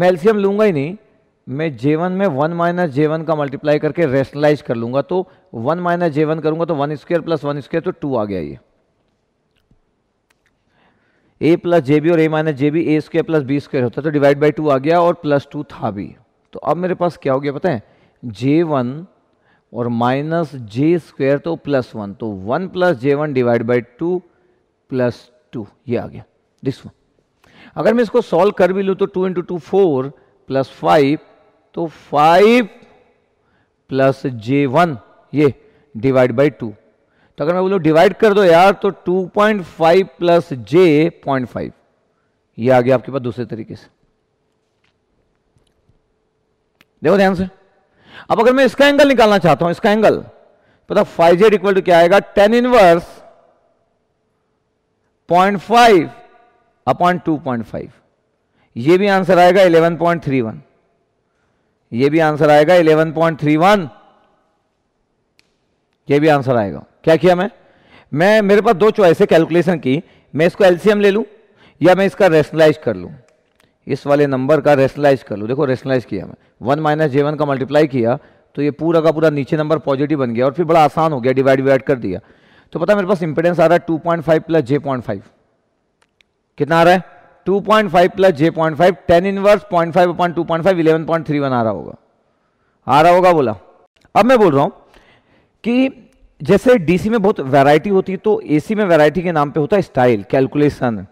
Speaker 1: मैं एल्सियम लूंगा ही नहीं मैं जे वन में वन माइनस जे वन का मल्टीप्लाई करके रेशनलाइज कर लूंगा तो वन माइनस जे वन करूंगा तो one square plus one square तो टू आ गया ये ए प्लस जे बी और A minus J B A square plus B square होता तो डिवाइड बाई टू आ गया और प्लस टू था भी तो अब मेरे पास क्या हो गया पता है जे वन और माइनस जे स्क्वेयर तो प्लस वन तो one plus J one divide by two plus two ये आ गया दिस वन अगर मैं इसको सॉल्व कर भी लूँ तो two into two four plus five तो फाइव प्लस जे वन ये डिवाइड बाई टू तो अगर मैं बोलूँ डिवाइड कर दो यार तो two point five plus J point five ये आ गया आपके पास दूसरे तरीके से देखो ध्यान से अब अगर मैं इसका एंगल निकालना चाहता हूं इसका एंगल पता फाइव जेड इक्वल टू क्या आएगा tan inverse point five upon two point five यह भी आंसर आएगा इलेवन पॉइंट थ्री वन यह भी आंसर आएगा इलेवन पॉइंट थ्री वन यह भी आंसर आएगा क्या किया मैं मैं मेरे पास दो चॉइस है कैलकुलेशन की मैं इसको एलसीएम ले लूं या मैं इसका रेशनलाइज कर लूं इस वाले नंबर का रेशनलाइज कर लो देखो रेशनलाइज किया मैं वन माइनस जे वन का मल्टीप्लाई किया तो ये पूरा का पूरा नीचे नंबर पॉजिटिव बन गया और फिर बड़ा आसान हो गया डिवाइड डिवाइड कर दिया तो पता मेरे पास इंपेडेंस आ रहा है two point five plus J point five कितना आ रहा है two point five plus J point five tan inverse point five upon two point five eleven point three one आ रहा होगा आ रहा होगा बोला अब मैं बोल रहा हूं कि जैसे डीसी में बहुत वैरायटी होती है तो एसी में वैरायटी के नाम पे होता है स्टाइल कैलकुलेशन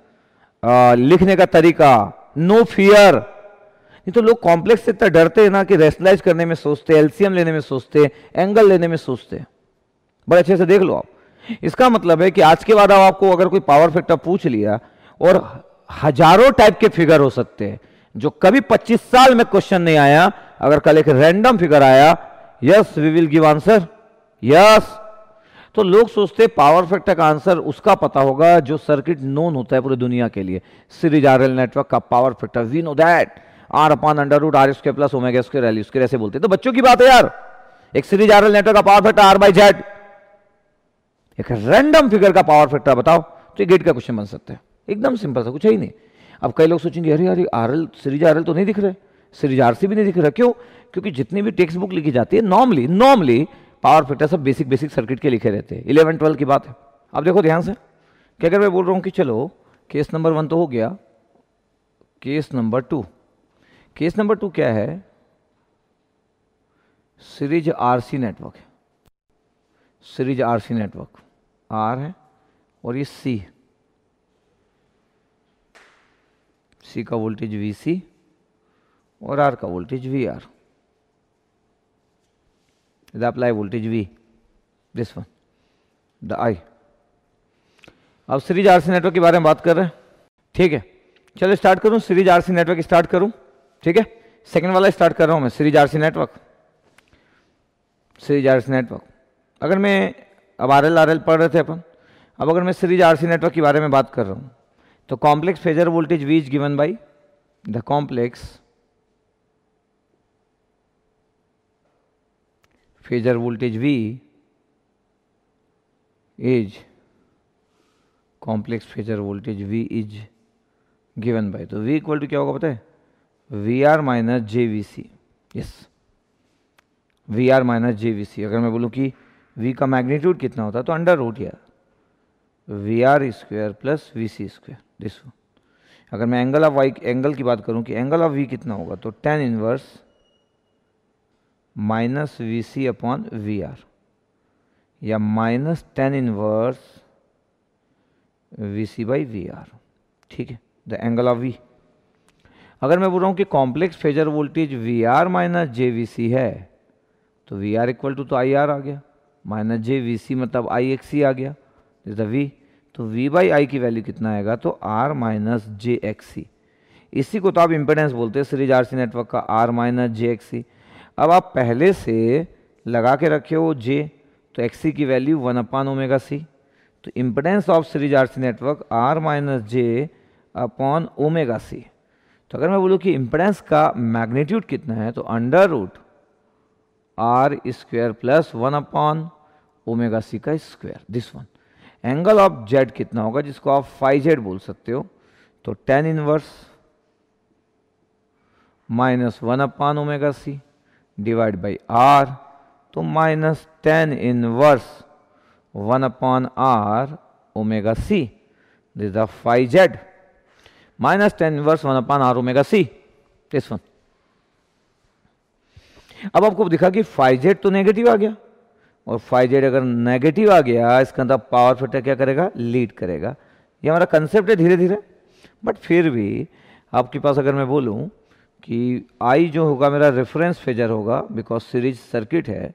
Speaker 1: लिखने का तरीका नो फियर नहीं तो लोग कॉम्प्लेक्स से इतना डरते हैं ना कि रेशनलाइज करने में सोचते एल्सियम लेने में सोचते एंगल लेने में सोचते बड़े अच्छे से देख लो आप इसका मतलब है कि आज के बाद आपको अगर कोई पावर फैक्टर पूछ लिया और हजारों टाइप के फिगर हो सकते हैं जो कभी 25 साल में क्वेश्चन नहीं आया अगर कल एक रैंडम फिगर आया yes we will give answer yes तो लोग सोचते पावर फैक्टर का आंसर उसका पता होगा जो सर्किट नोन होता है पूरी दुनिया के लिए सीरीज आर नेटवर्क का power factor we know that R upon under root R square plus omega square L square ऐसे बोलते हैं तो बच्चों की बात है यार एक सीरीज आर नेटवर्क का power factor R by Z एक रैंडम फिगर का पावर फैक्टर बताओ तो गेट का क्वेश्चन बन सकता है एकदम सिंपल सा कुछ है ही नहीं अब कई लोग सोचेंगे अरे यार R L series R L तो नहीं दिख रहे सीरीज आर सी भी नहीं दिख रहा क्यों क्योंकि जितनी भी टेक्स्ट बुक लिखी जाती है नॉर्मली नॉर्मली पावर फिटर सब बेसिक बेसिक सर्किट के लिखे रहते हैं इलेवन ट्वेल्व की बात है अब देखो ध्यान से कि अगर मैं बोल रहा हूँ कि चलो केस नंबर वन तो हो गया case number two case number two क्या है सीरीज आरसी नेटवर्क है सीरीज आरसी नेटवर्क आर है और ये सी है सी का वोल्टेज वी सी और आर का voltage V R the apply voltage V, this one, the I. अब सीरीज आर सी नेटवर्क के बारे में बात कर रहे हैं ठीक है चलो स्टार्ट करूं series R C network start करूं ठीक है सेकंड वाला स्टार्ट कर रहा हूं मैं series R C network series R C network अगर मैं अब आर एल आर एल पढ़ रहे थे अपन अब अगर मैं सीरीज आर सी नेटवर्क के बारे में बात कर रहा हूँ तो complex phasor voltage V is given by the complex phasor voltage V is complex phasor voltage V is given by तो V equal to क्या होगा पता है V R minus J V C yes V R minus J V C अगर मैं बोलूँ कि we का मैग्नीट्यूड कितना होता है तो अंडर रूट यार V R square plus V C square this अगर मैं एंगल ऑफ वाई एंगल की बात करूँ कि एंगल ऑफ वी कितना होगा तो tan inverse minus V C upon V R या minus tan inverse V C by V R ठीक है द एंगल ऑफ वी अगर मैं बोल रहा हूँ कि complex phasor voltage V R minus J V C है तो वी आर इक्वल टू तो आई आर आ गया माइनस जे वी सी मतलब आई एक्स सी आ गया इज द वी तो वी बाई आई की वैल्यू कितना आएगा तो R minus J X C इसी को तो आप इम्पेडेंस बोलते हैं सीरीज आर सी नेटवर्क का R minus J X C अब आप पहले से लगा के रखे हो जे तो एक्सी की value one upon omega C तो impedance of series R C network R minus J upon omega C तो अगर मैं बोलूँ कि इम्पडेंस का मैग्नीट्यूड कितना है तो under root R square plus one upon omega C का square this one angle of Z कितना होगा जिसको आप फाइव जेड बोल सकते हो तो tan inverse minus one upon omega C divide by R तो minus tan inverse one upon R omega C this the phi Z minus tan inverse one upon R omega C this one अब आपको दिखा कि phi Z तो negative आ गया और phi Z अगर नेगेटिव आ गया इसके अंदर पावर फैक्टर क्या करेगा लीड करेगा ये हमारा कंसेप्ट है धीरे धीरे बट फिर भी आपके पास अगर मैं बोलूं कि आई जो होगा मेरा रेफरेंस फेजर होगा बिकॉज सीरीज सर्किट है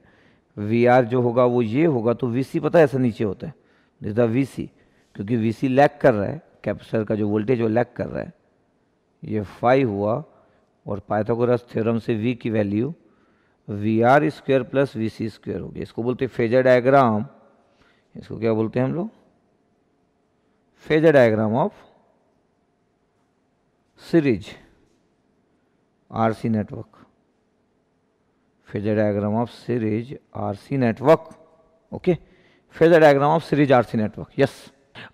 Speaker 1: वी आर जो होगा वो ये होगा तो वी सी पता है ऐसा नीचे होता है दिस द वी सी क्योंकि वी सी लैक कर रहा है कैपेसिटर का जो वोल्टेज वो लैक कर रहा है ये फाइव हुआ और पाइथागोरस थ्योरम से वी की value V R square plus V C square होगी इसको बोलते फेजर डायग्राम इसको क्या बोलते हैं हम लोग phasor diagram of series RC diagram of diagram R C network okay Okay. Diagram of of R C network yes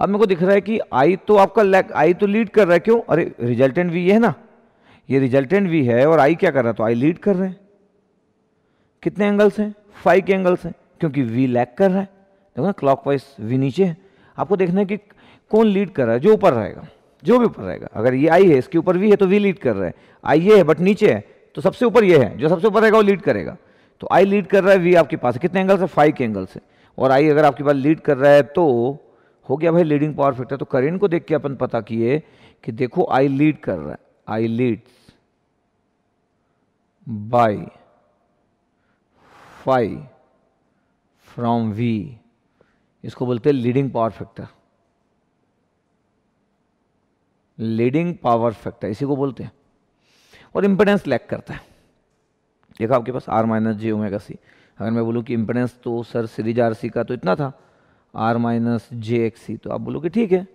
Speaker 1: अब मेरे को दिख रहा है कि आई तो आपका लैक आई तो लीड कर रहा है क्यों अरे रिजल्टेंट वी है ना ये रिजल्टेंट वी है और आई क्या कर रहा है तो आई लीड कर रहे हैं कितने एंगल्स हैं फाइव के एंगल्स हैं क्योंकि वी लैक कर रहा है देखो ना क्लॉक वाइज वी नीचे है आपको देखना है कि कौन लीड कर रहा है जो ऊपर रहेगा जो भी ऊपर रहेगा अगर ये आई है इसके ऊपर वी है तो वी लीड कर रहा है आई ये है बट नीचे है तो सबसे ऊपर ये है जो सबसे ऊपर रहेगा वो लीड करेगा तो आई लीड कर रहा है वी आपके पास कितने एंगल से फाइव के एंगल से और आई अगर आपके पास लीड कर रहा है तो हो गया भाई लीडिंग पावर फैक्टर तो करेंट को देख के अपन पता किए कि देखो आई लीड कर रहा है I lead by phi from V इसको बोलते हैं leading power factor leading power factor इसी को बोलते हैं और इम्पेडेंस लैक करता है देखो आपके पास R minus J omega C अगर मैं बोलूँ कि इम्पेडेंस तो सर सीरीज आर सी का तो इतना था R minus J X C तो आप बोलोगे ठीक है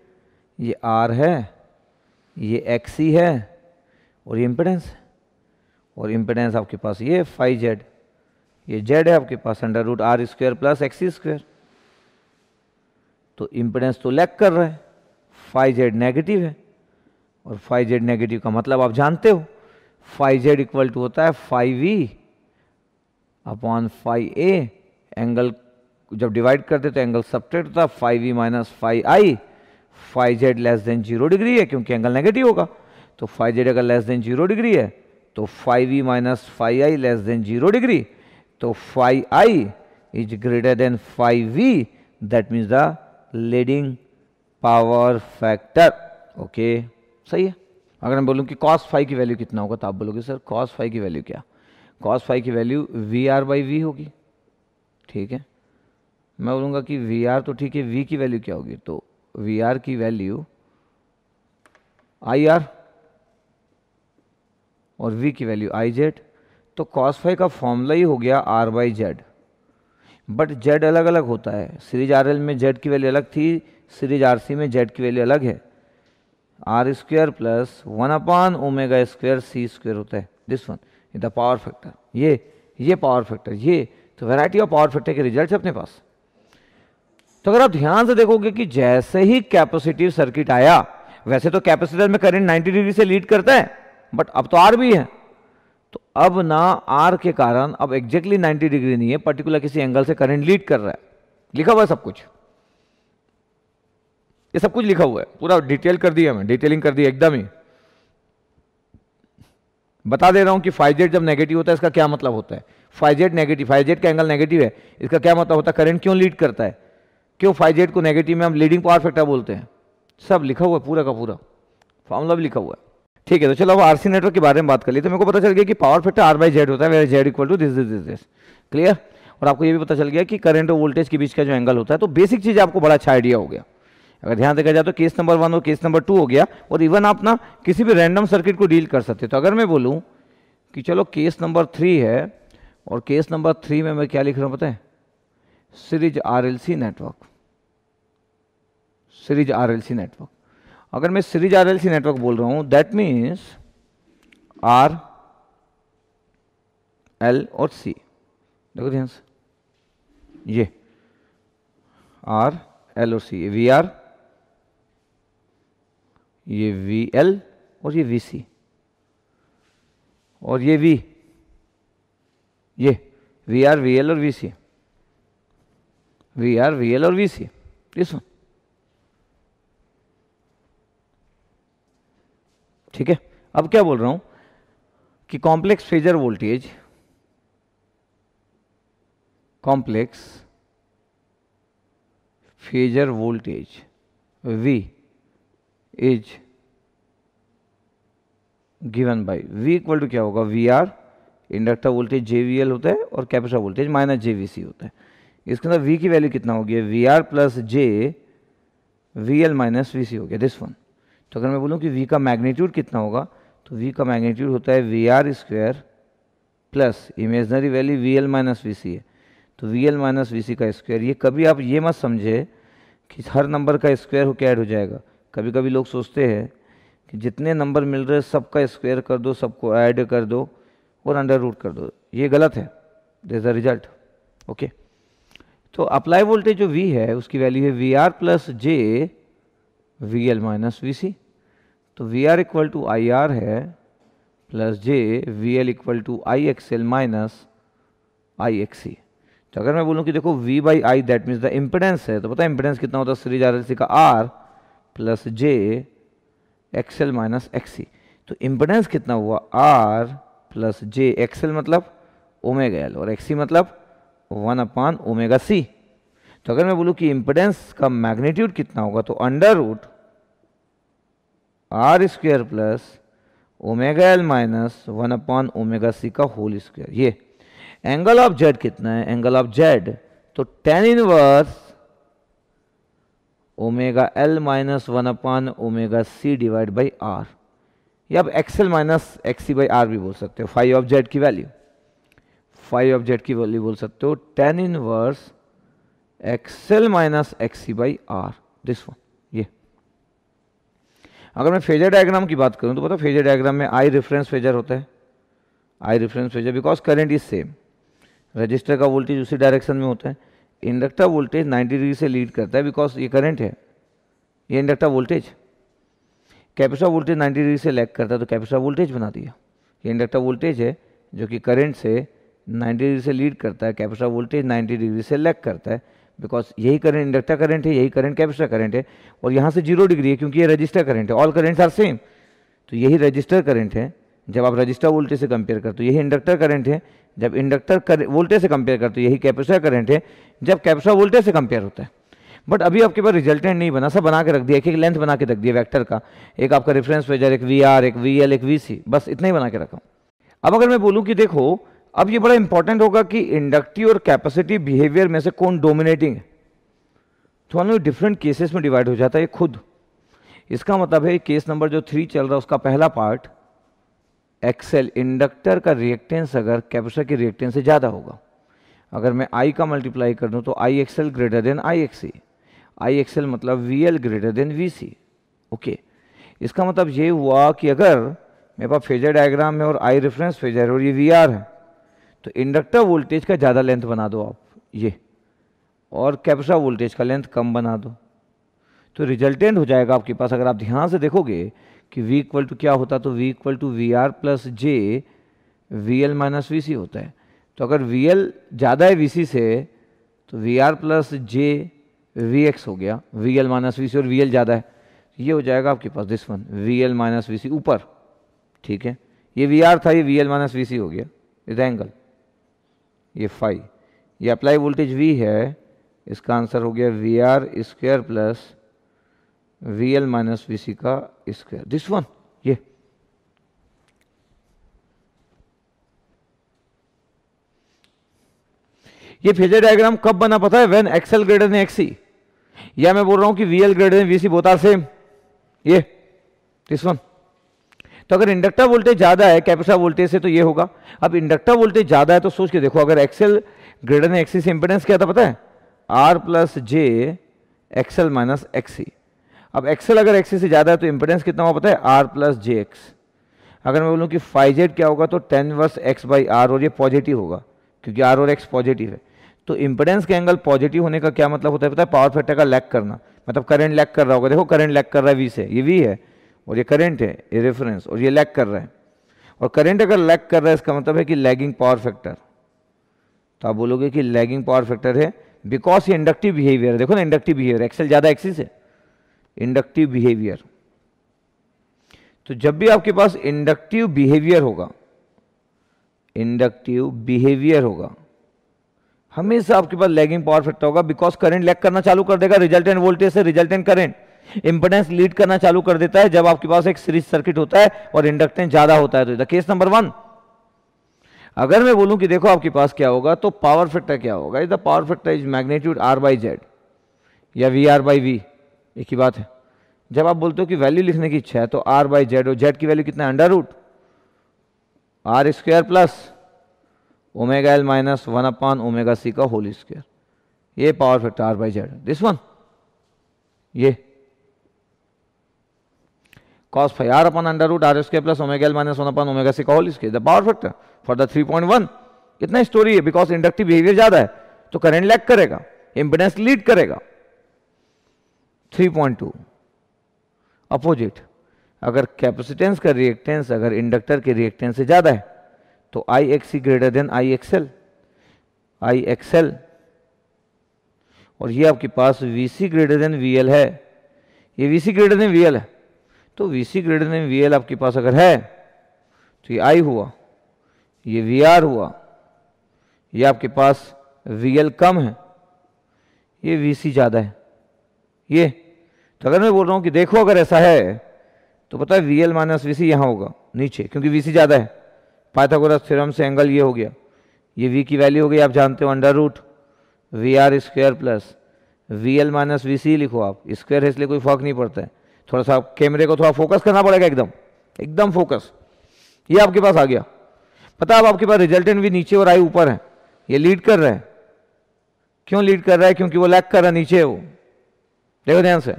Speaker 1: ये आर है ये एक्स सी है और ये इम्पेडेंस है और इम्पेडेंस आपके पास ये फाइव जेड ये जेड है आपके पास under root R square plus X square तो इम्पेडेंस तो लैक कर रहा है फाइव जेड नेगेटिव है और फाइव जेड नेगेटिव का मतलब आप जानते हो फाइव जेड इक्वल टू होता है phi E upon phi A angle जब डिवाइड करते तो एंगल सब्ट्रैक्ट होता है phi E minus phi I phi Z less than zero degree है क्योंकि एंगल नेगेटिव होगा तो फाइव जेड अगर लेस देन जीरो डिग्री है तो phi E minus phi I less than zero degree तो phi I is greater than phi E that means the leading power factor okay सही है अगर मैं बोलूँ कि कॉस फाइव की वैल्यू कितना होगा तो आप बोलोगे सर कॉस फाइव की वैल्यू क्या कॉस फाइव की value V R by V होगी ठीक है मैं बोलूँगा कि वी आर तो ठीक है वी की वैल्यू क्या होगी तो वी आर की वैल्यू आई आर और वी की वैल्यू आई जेड तो कॉस फाइव का फॉर्मूला ही हो गया R by Z but Z अलग अलग होता है सीरीज आर एल में जेड की वैल्यू अलग थी सीरीज आर सी में जेड की वैल्यू अलग है R square plus one upon omega square C square होता है this one the power factor ये ये पावर फैक्टर ये तो वैरायटी ऑफ पावर फैक्टर के रिजल्ट अपने पास तो अगर आप ध्यान से देखोगे कि जैसे ही कैपेसिटिव सर्किट आया वैसे तो कैपेसिटर में करंट 90 डिग्री से लीड करता है बट अब तो आर भी है तो अब ना आर के कारण अब एग्जैक्टली 90 डिग्री नहीं है पर्टिकुलर किसी एंगल से करंट लीड कर रहा है लिखा हुआ सब कुछ ये सब कुछ लिखा हुआ है पूरा डिटेल कर दिया मैं डिटेलिंग कर दी एकदम ही बता दे रहा हूं कि फाइजेट जब नेगेटिव होता है इसका क्या मतलब होता है फाइजेट नेगेटिव फाइजेट का एंगल नेगेटिव है इसका क्या मतलब होता है करंट क्यों लीड करता है क्यों फाइजेट को नेगेटिव में हम लीडिंग पावर फैक्टर बोलते हैं सब लिखा हुआ है पूरा का पूरा फॉर्मूला भी लिखा हुआ है ठीक है तो चलो अब आरसी नेटवर्क के बारे में बात कर ली तो मेरे को पता चल गया कि power factor R by Z होता है where Z equal to this this this this clear और आपको ये भी पता चल गया कि करंट और वोल्टेज के बीच का जो एंगल होता है तो बेसिक चीज़ आपको बड़ा अच्छा आइडिया हो गया अगर ध्यान देखा जाए तो केस नंबर वन और केस नंबर टू हो गया और इवन आप ना किसी भी रैंडम सर्किट को डील कर सकते तो अगर मैं बोलूँ कि चलो केस नंबर थ्री है और केस नंबर थ्री में मैं क्या लिख रहा हूँ बताएं series RLC network series RLC network अगर मैं सीरीज आरएलसी नेटवर्क बोल रहा हूँ दैट मीन्स आर एल और सी देखो ध्यान से ये आर एल और सी वी आर ये वी एल और ये वी सी और ये वी ये वी आर वी एल और V C V R V L और वी सी दिस वन ठीक है अब क्या बोल रहा हूं कि complex phasor voltage complex phasor voltage V is given by V equal to क्या होगा V R inductor voltage J V L होता है और capacitor voltage minus J V C होता है इसके अंदर वी की वैल्यू कितना होगी V R plus J V L minus V C हो गया दिस वन तो अगर मैं बोलूँ कि वी का मैग्नीट्यूड कितना होगा तो वी का मैग्नीट्यूड होता है V R square plus imaginary value V L minus V C है तो V L minus V C का स्क्वायर ये कभी आप ये मत समझे कि हर नंबर का स्क्वायर होकर ऐड हो जाएगा कभी कभी लोग सोचते हैं कि जितने नंबर मिल रहे सबका स्क्वायर कर दो सबको ऐड कर दो और अंडर रूट कर दो ये गलत है दे अ रिजल्ट ओके तो अप्लाई वोल्टेज जो वी है उसकी वैल्यू है V R plus J V L minus V C तो V R equal to I R है plus J V L equal to I X L minus I X C तो अगर मैं बोलूँ कि देखो V by I that means the impedance है तो पता है इम्पिडेंस कितना होता है सीरीज आर एल सी का R plus J XL minus XC तो इम्पोर्टेंस कितना हुआ आर प्लस जे एक्सएल मतलब ओमेगा एल और एक्सी मतलब वन अपान ओमेगा सी तो अगर मैं बोलूँ कि इम्पडेंस का मैग्नीट्यूड कितना होगा तो under root R square plus omega L minus one upon omega C का होल स्क्वायर ये एंगल ऑफ जेड कितना है एंगल ऑफ जेड तो tan inverse omega L minus one upon omega C divide by R या आप XL minus XC by R भी बोल सकते हो फाइव ऑफ जेड की वैल्यू फाइव ऑफ जेड की वैल्यू बोल सकते हो tan inverse XL minus XC by R this one ये अगर मैं फेजर डायग्राम की बात करूं तो पता फेजर डायग्राम में आई रेफरेंस फेजर होता है I reference phasor because current is same resistor का वोल्टेज उसी डायरेक्शन में होता है इंडक्टर वोल्टेज 90 डिग्री से लीड करता है बिकॉज ये करंट है ये inductor voltage capacitor voltage 90 degree से लैग करता है तो कैपेसिटर वोल्टेज बना दिया ये इंडक्टर वोल्टेज है जो कि करंट से 90 डिग्री से लीड करता है कैपेसिटर वोल्टेज 90 डिग्री से लैग करता है बिकॉज यही करंट इंडक्टर करंट है यही करंट कैपेसिटर करंट है और यहाँ से जीरो डिग्री है क्योंकि ये रजिस्टर करंट है ऑल करेंट्स आर सेम तो यही रजिस्टर करंट है जब आप रजिस्टर वोल्टेज से कंपेयर करते हो यही इंडक्टर करंट है जब इंडक्टर वोल्टेज से कंपेयर करते यही कैपेसिटर करंट है जब कैपेसिटर वोल्टेज से कंपेयर होता है बट अभी आपके पास रिजल्टेंट नहीं बना सब बना के रख दिया एक एक लेंथ बना के रख दिया वेक्टर का एक आपका रेफरेंस वेजर एक वी आर एक वी एल एक वी सी बस इतना ही बना के रखा अब अगर मैं बोलूँ कि देखो अब ये बड़ा इंपॉर्टेंट होगा कि इंडक्टिव और कैपेसिटी बिहेवियर में से कौन डोमिनेटिंग है तो हम डिफरेंट केसेस में डिवाइड हो जाता है खुद इसका मतलब है केस नंबर जो थ्री चल रहा है उसका पहला पार्ट एक्सेल इंडक्टर का रिएक्टेंस अगर कैपेसिटर के रिएक्टेंस से ज़्यादा होगा अगर मैं आई का मल्टीप्लाई कर दूँ तो I XL greater than I XC I XL मतलब V L greater than V C okay इसका मतलब ये हुआ कि अगर मेरे पास फेजर डायग्राम है और आई रेफरेंस फेजर और ये वी आर है तो इंडक्टर वोल्टेज का ज़्यादा लेंथ बना दो आप ये और कैपेसिटर वोल्टेज का लेंथ कम बना दो तो रिजल्टेंट हो जाएगा आपके पास अगर आप ध्यान से देखोगे कि v इक्वल टू क्या होता तो v equal to V R plus J V L minus V C होता है तो अगर वी एल ज़्यादा है वी सी से तो V R plus J V X हो गया V L minus V C और वी एल ज़्यादा है ये हो जाएगा आपके पास this one V L minus V C ऊपर ठीक है ये वी आर था ये V L minus V C हो गया इज एंगल ये फाइव ये अप्लाई वोल्टेज वी है इसका आंसर हो गया V R square plus V L minus V C का स्क्वायर दिस वन ये ये फेजर डायग्राम कब बना पता है when XL greater than XC या मैं बोल रहा हूं कि VL greater than VC both are same ये दिस वन तो अगर इंडक्टर वोल्टेज ज्यादा है कैपेसिटर वोल्टेज से तो ये होगा अब इंडक्टर वोल्टेज ज्यादा है तो सोच के देखो अगर एक्सएल ग्रेटर देन एक्सी से इंपेडेंस क्या था पता है R plus J XL minus XC अब एक्सएल अगर एक्सएल से ज़्यादा है तो इंपोर्टेंस कितना होगा पता है आर प्लस जे एक्स अगर मैं बोलूँ कि फाइव क्या होगा तो tan inverse X by R और ये पॉजिटिव होगा क्योंकि आर और एक्स पॉजिटिव है तो इंपोर्टेंस के एंगल पॉजिटिव होने का क्या मतलब होता है पता है पावर फैक्टर का लैक करना मतलब करंट लैक कर रहा होगा देखो करंट लैक कर रहा है वी से ये वी है और ये करंट है ये रेफरेंस और ये लैक कर रहा है और करंट अगर लैक कर रहा है इसका मतलब है कि लैगिंग पावर फैक्टर तो आप बोलोगे कि लैगिंग पावर फैक्टर है बिकॉज ये इंडक्टिव बिहेवियर है देखो ना इंडक्टिव बिहेवियर एक्सेल ज़्यादा एक्सिस है इंडक्टिव बिहेवियर तो जब भी आपके पास इंडक्टिव बिहेवियर होगा इंडक्टिव बिहेवियर होगा हमेशा आपके पास लैगिंग पावर फैक्टर होगा बिकॉज करंट लैग करना चालू कर देगा रिजल्टेंट वोल्टेज से रिजल्टेंट करंट इंपोर्टेंस लीड करना चालू कर देता है जब आपके पास एक सीरीज सर्किट होता है और इंडक्टेंस ज्यादा होता है तो केस नंबर वन अगर मैं बोलूं कि देखो आपके पास क्या होगा तो पावर फैक्टर क्या होगा is the power factor is magnitude R by Z या वी आर बाई वी एक ही बात है जब आप बोलते हो कि वैल्यू लिखने की इच्छा है तो आर बाई जेड और जेड की वैल्यू कितना है under root R square plus omega L minus one upon omega C का होल स्क्वेयर ये power factor R by Z this one ये cos phi R upon under root R square plus omega L minus one upon omega C का whole square the power factor for the one इतना story है because inductive behaviour ज्यादा है तो current lag करेगा impedance lead करेगा 3.2 opposite अगर capacitance का रिएक्टेंस अगर इंडक्टर के रिएक्टेंस से ज़्यादा है तो I X greater than I XL I XL और ये आपके पास V C greater than V L है ये V C greater than V L है तो V C greater than V L आपके पास अगर है तो ये आई हुआ ये वी आर हुआ ये आपके पास वी एल कम है ये वी सी ज़्यादा है ये तो अगर मैं बोल रहा हूँ कि देखो अगर ऐसा है तो पता है V L minus V C यहाँ होगा नीचे क्योंकि वी सी ज़्यादा है पाइथागोरस थ्योरम से एंगल ये हो गया ये वी की वैल्यू हो गई आप जानते हो under root V R square plus V L minus V C लिखो आप स्क्वेयर है इसलिए कोई फर्क नहीं पड़ता है थोड़ा सा कैमरे को थोड़ा फोकस करना पड़ेगा एकदम एकदम फोकस ये आपके पास आ गया पता अब आपके पास रिजल्टेंट भी नीचे और आई ऊपर है ये लीड कर रहे हैं क्यों लीड कर रहा है क्योंकि वो लैग कर रहा है नीचे है वो देखो ध्यान से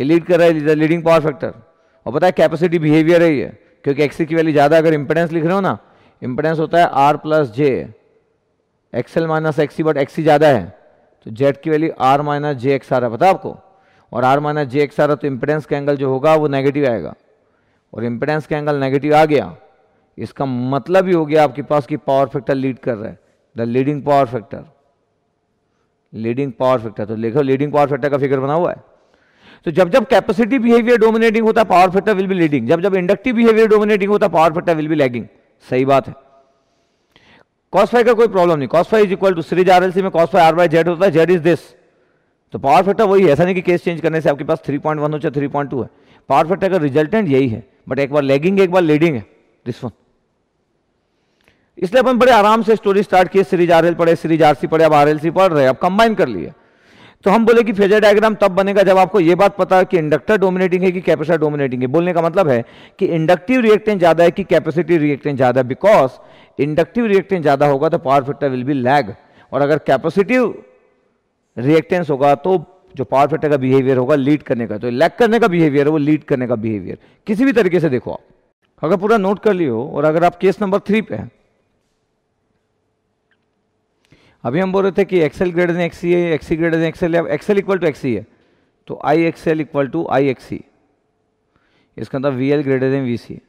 Speaker 1: ये लीड कर रहा है लीडिंग पावर फैक्टर और पता है कैपेसिटी बिहेवियर है ये क्योंकि एक्सी की वैल्यू ज़्यादा अगर इंपेडेंस लिख रहे हो ना इंपेडेंस होता है R plus J XL minus XC but XC ज़्यादा है तो जेड की value R minus J X आ रहा है पता आपको और आर माइनस जे एक्स आ रहा तो इंपेडेंस का एंगल जो होगा वो नेगेटिव आएगा और इंपेडेंस का एंगल नेगेटिव आ गया इसका मतलब ही हो गया आपके पास कि पावर फैक्टर लीड कर रहा है the leading power factor leading power factor तो देखो लीडिंग पावर फैक्टर का फिगर बना हुआ है तो जब जब कैपेसिटी बिहेवियर डोमिनेटिंग होता है power factor will be leading जब जब इंडक्टिव बिहेवियर डोमिनेटिंग होता है power factor will be lagging सही बात है कॉस फाइव का कोई प्रॉब्लम नहीं cos phi is equal to series R में cos phi R by Z होता है जेड इज दिस तो पावर फैक्टर वही है ऐसा नहीं कि केस चेंज करने से आपके पास थ्री पॉइंट वन हो चाहे थ्री पॉइंट टू है पावर फैक्टर का रिजल्टेंट यही है बट एक बार लैगिंग एक बार लीडिंग है दिस वन इसलिए अपन बड़े आराम से स्टोरी स्टार्ट किए सीरीज आरएल पढ़े सीरीज आरसी पढ़े अब आरएलसी पढ़ रहे अब कंबाइन कर लिए तो हम बोले कि फेजर डायग्राम तब बनेगा जब आपको यह बात पता है कि इंडक्टर डोमिनेटिंग है कि कैपेसिटर डोमिनेटिंग है बोलने का मतलब है कि इंडक्टिव रिएक्टेंट ज्यादा है कि कैपेसिटिव रिएक्टेंट ज्यादा है बिकॉज इंडक्टिव रिएक्टेंट ज्यादा होगा तो power factor will be lag और अगर कैपेसिटिव रिएक्टेंस होगा तो जो पावर फैक्टर का बिहेवियर होगा लीड करने का तो लैग करने का बिहेवियर है वो लीड करने का बिहेवियर किसी भी तरीके से देखो आप अगर पूरा नोट कर लियो और अगर आप केस नंबर थ्री पे हैं अभी हम बोल रहे थे कि एक्सएल ग्रेटर देन एक्सी है एक्सी ग्रेटर देन एक्सएल है एक्सएल इक्वल टू एक्सी है तो I XL equal to I XC इसका मतलब V L greater than V C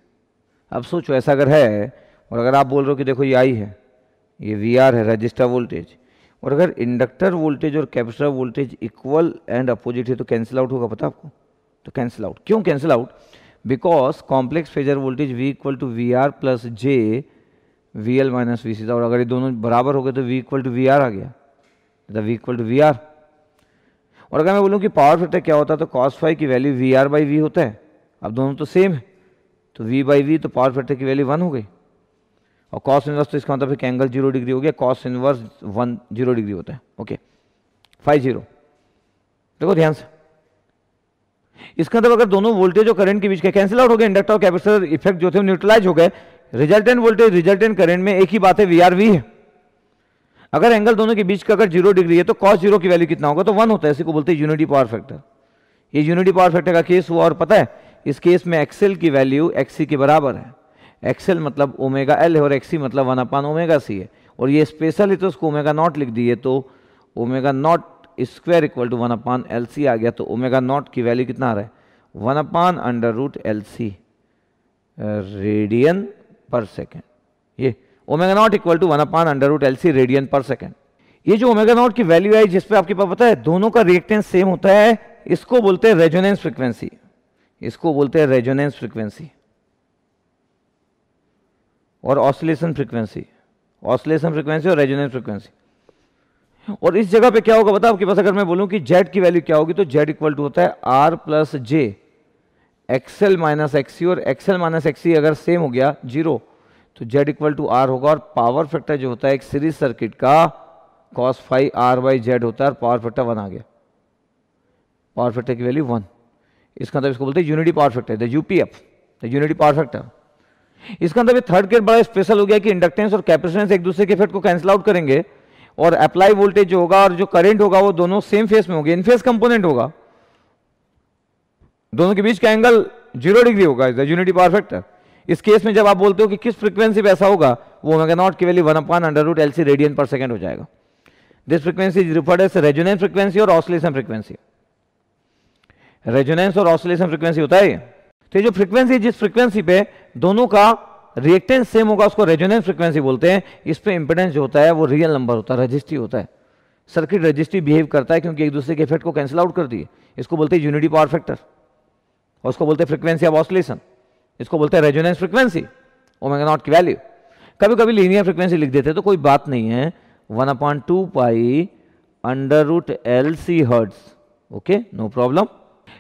Speaker 1: अब सोचो ऐसा अगर है और अगर आप बोल रहे हो कि देखो ये आई है ये वी आर है रजिस्टर वोल्टेज और अगर इंडक्टर वोल्टेज और capacitor voltage equal and opposite है तो कैंसिल आउट होगा पता आपको तो कैंसिल आउट क्यों cancel out because complex phasor voltage V equal to V R plus J V L minus V C था और अगर ये दोनों बराबर हो गए तो V equal to V R आ गया तो V equal to V are और अगर मैं बोलूँ कि पावर फैक्टर क्या होता है तो कॉस फाइव की value V R by V होता है अब दोनों तो सेम है तो वी बाई वी तो पावर फैक्टर की वैल्यू वन हो गई और कॉस इनवर्स तो इसका मतलब एक एंगल जीरो डिग्री हो गया cos inverse one zero degree होता है ओके फाइव जीरो देखो ध्यान से इसका मतलब अगर दोनों वोल्टेज और करंट के बीच का कैंसिल आउट हो गए इंडक्टर और कैपेसिटर इफेक्ट जो थे न्यूट्रलाइज हो गए रिजल्टेंट वोल्टेज रिजल्टेंट करंट में एक ही बात है वी आर वी है अगर एंगल दोनों के बीच का अगर जीरो डिग्री है तो कॉस जीरो की वैल्यू कितना होगा तो वन होता है इसी को बोलते हैं यूनिटी पावर फैक्टर ये यूनिटी पावर फैक्टर का केस हुआ और पता है इस केस में एक्सेल की वैल्यू एक्सी के बराबर है एक्सेल मतलब ओमेगा एल है और एक्सी मतलब वन अपान ओमेगा सी है और ये स्पेशल है तो उसको ओमेगा नॉट लिख दिए तो omega naught square equal to one upon L C आ गया तो ओमेगा नॉट की वैल्यू कितना आ रहा है one upon under root L C radian per second ये omega naught equal to one upon under root L C radian per second ये जो ओमेगा नॉट की वैल्यू है जिसपे आपके पास पता है दोनों का रिएक्टेंस सेम होता है इसको बोलते हैं रेजोनेंस फ्रिक्वेंसी इसको बोलते हैं रेजोनेंस फ्रिक्वेंसी और ऑसिलेशन फ्रिक्वेंसी ऑसिलेशन फ्रिक्वेंसी और रेजोनेंस फ्रिक्वेंसी और इस जगह पे क्या होगा बता आपके पास अगर मैं बोलूं कि जेड की वैल्यू क्या होगी तो जेड इक्वल टू होता है R plus J XL minus XC और एक्सएल माइनस एक्सी अगर सेम हो गया जीरो तो जेड इक्वल टू आर होगा और पावर फैक्टर जो होता है एक सीरीज सर्किट का cos phi R by Z होता है और पावर फैक्टर वन आ गया पावर फैक्टर की वैल्यू वन इसका मतलब इसको बोलते हैं unity power factor the UPF the unity power factor इसका मतलब थर्ड ग्रेड बड़ा स्पेशल हो गया कि इंडक्टेंस और कैपेसिटेंस एक दूसरे के इफेक्ट को कैंसिल आउट करेंगे और अप्लाई वोल्टेज जो होगा और जो करंट होगा वो दोनों सेम फेस में होंगे इन फेस कंपोनेंट होगा दोनों के बीच का एंगल जीरो डिग्री होगा इज यूनिटी परफेक्ट है इस केस में जब आप बोलते हो कि किस फ्रीक्वेंसी पे ऐसा होगा वो ओमेगा नॉट की value one upon under root L radian per second हो जाएगा this frequency is referred as resonance frequency और ऑसोलेशन फ्रीक्वेंसी रेजोनेंस और ऑसलेसन फ्रीक्वेंसी होता है तो ये जो फ्रीक्वेंसी जिस फ्रीक्वेंसी पे दोनों का रिएक्टेंस सेम होगा उसको रेजोनेंस फ्रीक्वेंसी बोलते हैं इस पे इंपेडेंस जो होता है वो रियल नंबर होता है रजिस्ट्री होता है सर्किट रजिस्ट्री बिहेव करता है क्योंकि एक दूसरे के इफेक्ट को कैंसिल आउट कर दिए इसको बोलते हैं यूनिटी पावर फैक्टर उसको बोलते हैं फ्रिक्वेंसी ऑफ ऑसलेशन इसको बोलते हैं रेजोनेंस फ्रिक्वेंसी ओमेगा नॉट की वैल्यू कभी कभी लीनियर फ्रिक्वेंसी लिख देते तो कोई बात नहीं है one upon two pi under root L C hertz okay no problem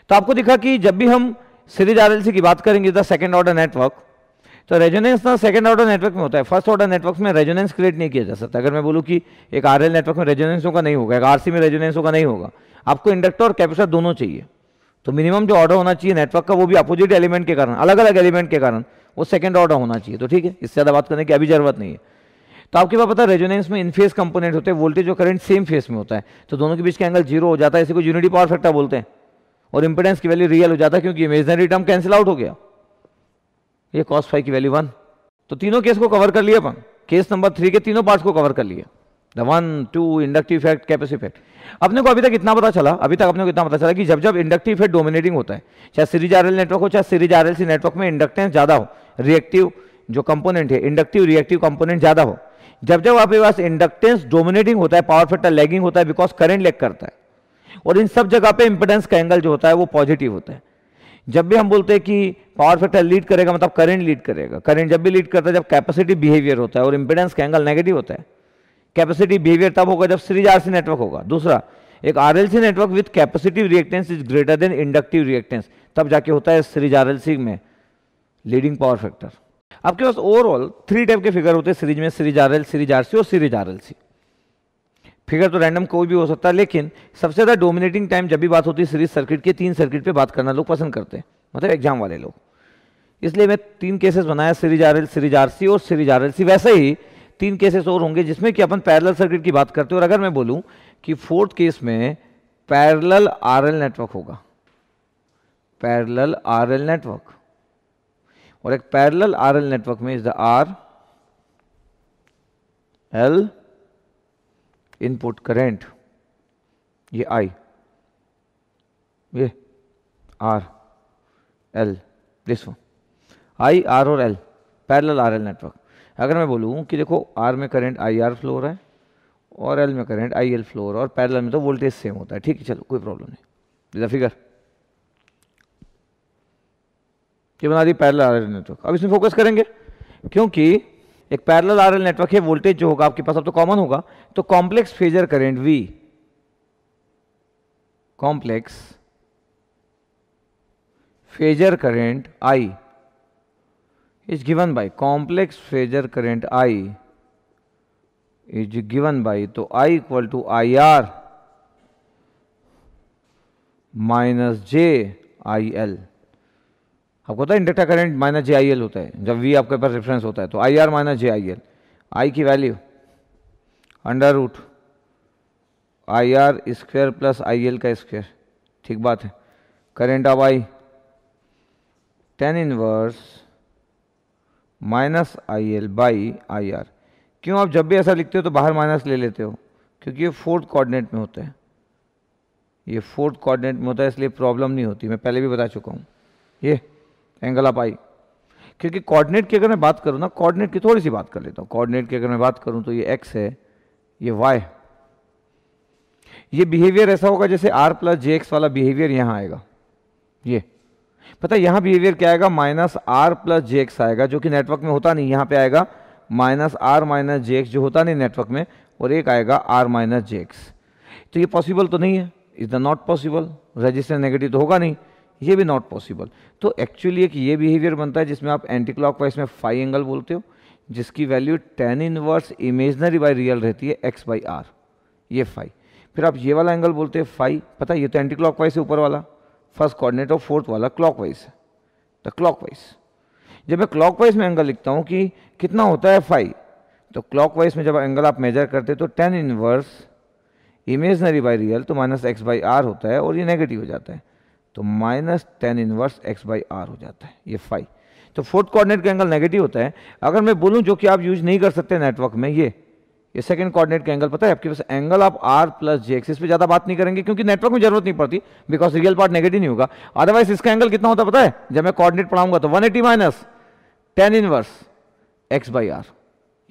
Speaker 1: तो आपको दिखा कि जब भी हम सीरीज आर की बात करेंगे द सेकेंड ऑर्डर नेटवर्क तो रेजोनेंस तो ना सेकेंड ऑर्डर नेटवर्क में होता है फर्स्ट ऑर्डर नेटवर्क में रेजोनेंस क्रिएट नहीं किया जा सकता अगर मैं बोलूँ कि एक आर नेटवर्क में रेजोनेंस होगा नहीं होगा एक आर में रेजोनेंस होगा नहीं होगा आपको इंडक्टर और कैपेसिटर दोनों चाहिए तो मिनिमम जो ऑर्डर होना चाहिए नेटवर्क का वो भी अपोजिट एलिमेंट के कारण अलग अलग एलिमेंट के कारण वो सेकेंड ऑर्डर होना चाहिए तो ठीक है इससे ज़्यादा बात करने की अभी ज़रूरत नहीं है तो आपके पास पता है रेजोनेंस में इन फेस कंपोनेंट होते हैं वोल्टेज और करंट सेम फेस में होता है तो दोनों के बीच का एंगल जीरो हो जाता है इसी को यूनिटी पावर फैक्टर बोलते हैं और इंपेडेंस की वैल्यू रियल हो जाता है क्योंकि इमेजनरी टर्म कैंसिल आउट हो गया ये कॉस फाइव की वैल्यू वन तो तीनों केस को कवर कर लिया अपन केस नंबर थ्री के तीनों पार्ट को कवर कर लिया the one two inductive effect capacitive effect अपने को अभी तक इतना पता चला अभी तक अपने को इतना पता चला कि जब जब इंडक्टिव इफेक्ट डोमिनेटिंग होता है चाहे सीरीज आर नेटवर्क हो चाहे सीरीज आर नेटवर्क में इंडक्टेंस ज़्यादा हो रिएक्टिव जो कंपोनेंट है इंडक्टिव रिएक्टिव कंपोनेंट ज़्यादा हो जब जब आपके पास इंडक्टेंस डोमिनेटिंग होता है पावर फैक्टर लैगिंग होता है बिकॉज करंट लैग करता है और इन सब जगह पे इंपोर्टेंस का एंगल जो होता है वो पॉजिटिव होता है जब भी हम बोलते हैं कि पावर फैक्टर लीड करेगा मतलब करंट लीड करेगा करंट जब भी लीड करता है जब कैपेसिटी बिहेवियर होता है और इंपोर्टेंस का एंगल नेगेटिव होता है कैपेसिटी बिहेवियर तब होगा जब सीरीज आरसी नेटवर्क होगा दूसरा एक RLC network with capacitive reactance is greater than inductive reactance तब जाके होता है सीरीज आरएलसी में लीडिंग पावर फैक्टर आपके पास ओवरऑल थ्री टाइप के फिगर होते हैं सीरीज में सीरीज आरएल सीरीज आरसी और सीरीज आरएलसी फिगर तो रैंडम कोई भी हो सकता है लेकिन सबसे ज़्यादा डोमिनेटिंग टाइम जब भी बात होती है सीरीज सर्किट की तीन सर्किट पे बात करना लोग पसंद करते हैं मतलब एग्जाम वाले लोग इसलिए मैं तीन केसेस बनाया सीरीज आरएल सीरीज आरसी और सीरीज आरएलसी वैसे ही तीन केसेस और होंगे जिसमें कि अपन पैरेलल सर्किट की बात करते हैं और अगर मैं बोलूं कि फोर्थ केस में पैरेलल आरएल नेटवर्क होगा पैरेलल आरएल नेटवर्क और एक पैरेलल आरएल नेटवर्क में is the R L input current ये आई ये R L this one I R और एल पैरेलल आरएल नेटवर्क अगर मैं बोलूँ कि देखो आर में करंट आई आर फ्लो रहा है और एल में करंट आई एल फ्लो रहा है और पैरेलल में तो वोल्टेज सेम होता है ठीक है चलो कोई प्रॉब्लम नहीं फिगर ये बना दी आर एल नेटवर्क अब इसमें फोकस करेंगे क्योंकि एक आर एल नेटवर्क है वोल्टेज जो होगा आपके पास अब तो कॉमन होगा तो complex phasor current V complex phasor current I is given by complex phasor current I is given by तो I equal to IR minus J I L आपको पता है inductor current minus J I L होता है जब we आपके पास reference होता है तो I R minus J I L I की value under root I R square plus I L का स्क्वेयर ठीक बात है current of I tan inverse minus I L by I R क्यों आप जब भी ऐसा लिखते हो तो बाहर माइनस ले लेते हो क्योंकि ये फोर्थ कोऑर्डिनेट में होता है ये फोर्थ कोऑर्डिनेट में होता है इसलिए प्रॉब्लम नहीं होती मैं पहले भी बता चुका हूँ ये एंगल ऑफ आई क्योंकि कोऑर्डिनेट की अगर मैं बात करूँ ना कोऑर्डिनेट की थोड़ी सी बात कर लेता हूँ कोऑर्डिनेट की अगर मैं बात करूँ तो ये एक्स है ये वाई ये बिहेवियर ऐसा होगा जैसे आर प्लस जे एक्स वाला बिहेवियर यहाँ आएगा ये पता है यहाँ बिहेवियर क्या आएगा minus R plus J X आएगा जो कि नेटवर्क में होता नहीं यहाँ पे आएगा minus R minus J X जो होता नहीं नेटवर्क में और एक आएगा आर माइनस जे एक्स तो ये पॉसिबल तो नहीं है is the not possible resistor negative तो होगा नहीं ये भी नॉट पॉसिबल तो एक्चुअली एक ये बिहेवियर बनता है जिसमें आप एंटी क्लॉक वाइज में फाइव एंगल बोलते हो जिसकी वैल्यू tan inverse imaginary by real रहती है एक्स बाई आर ये फाइव फिर आप ये वाला एंगल बोलते हैं फाइव पता है ये तो एंटी क्लॉक वाइज है ऊपर वाला फर्स्ट कोऑर्डिनेट और फोर्थ वाला क्लॉकवाइज है क्लॉक क्लॉकवाइज जब मैं क्लॉकवाइज में एंगल लिखता हूँ कि कितना होता है फाइव तो क्लॉकवाइज में जब एंगल आप मेजर करते हैं तो tan inverse imaginary by real तो माइनस एक्स बाई आर होता है और ये नेगेटिव हो जाता है तो minus tan inverse X by R हो जाता है ये फाइव तो फोर्थ कोऑर्डिनेट का एंगल नेगेटिव होता है अगर मैं बोलूँ जो कि आप यूज नहीं कर सकते नेटवर्क में ये ये सेकंड कोऑर्डिनेट का एंगल पता है आपके पास angle of R plus J axis पे ज़्यादा बात नहीं करेंगे क्योंकि नेटवर्क में जरूरत नहीं पड़ती बिकॉज रियल पार्ट नेगेटिव नहीं होगा अदरवाइज इसका एंगल कितना होता पता है जब मैं कोऑर्डिनेट पढ़ाऊंगा तो 180 eighty minus tan inverse X by R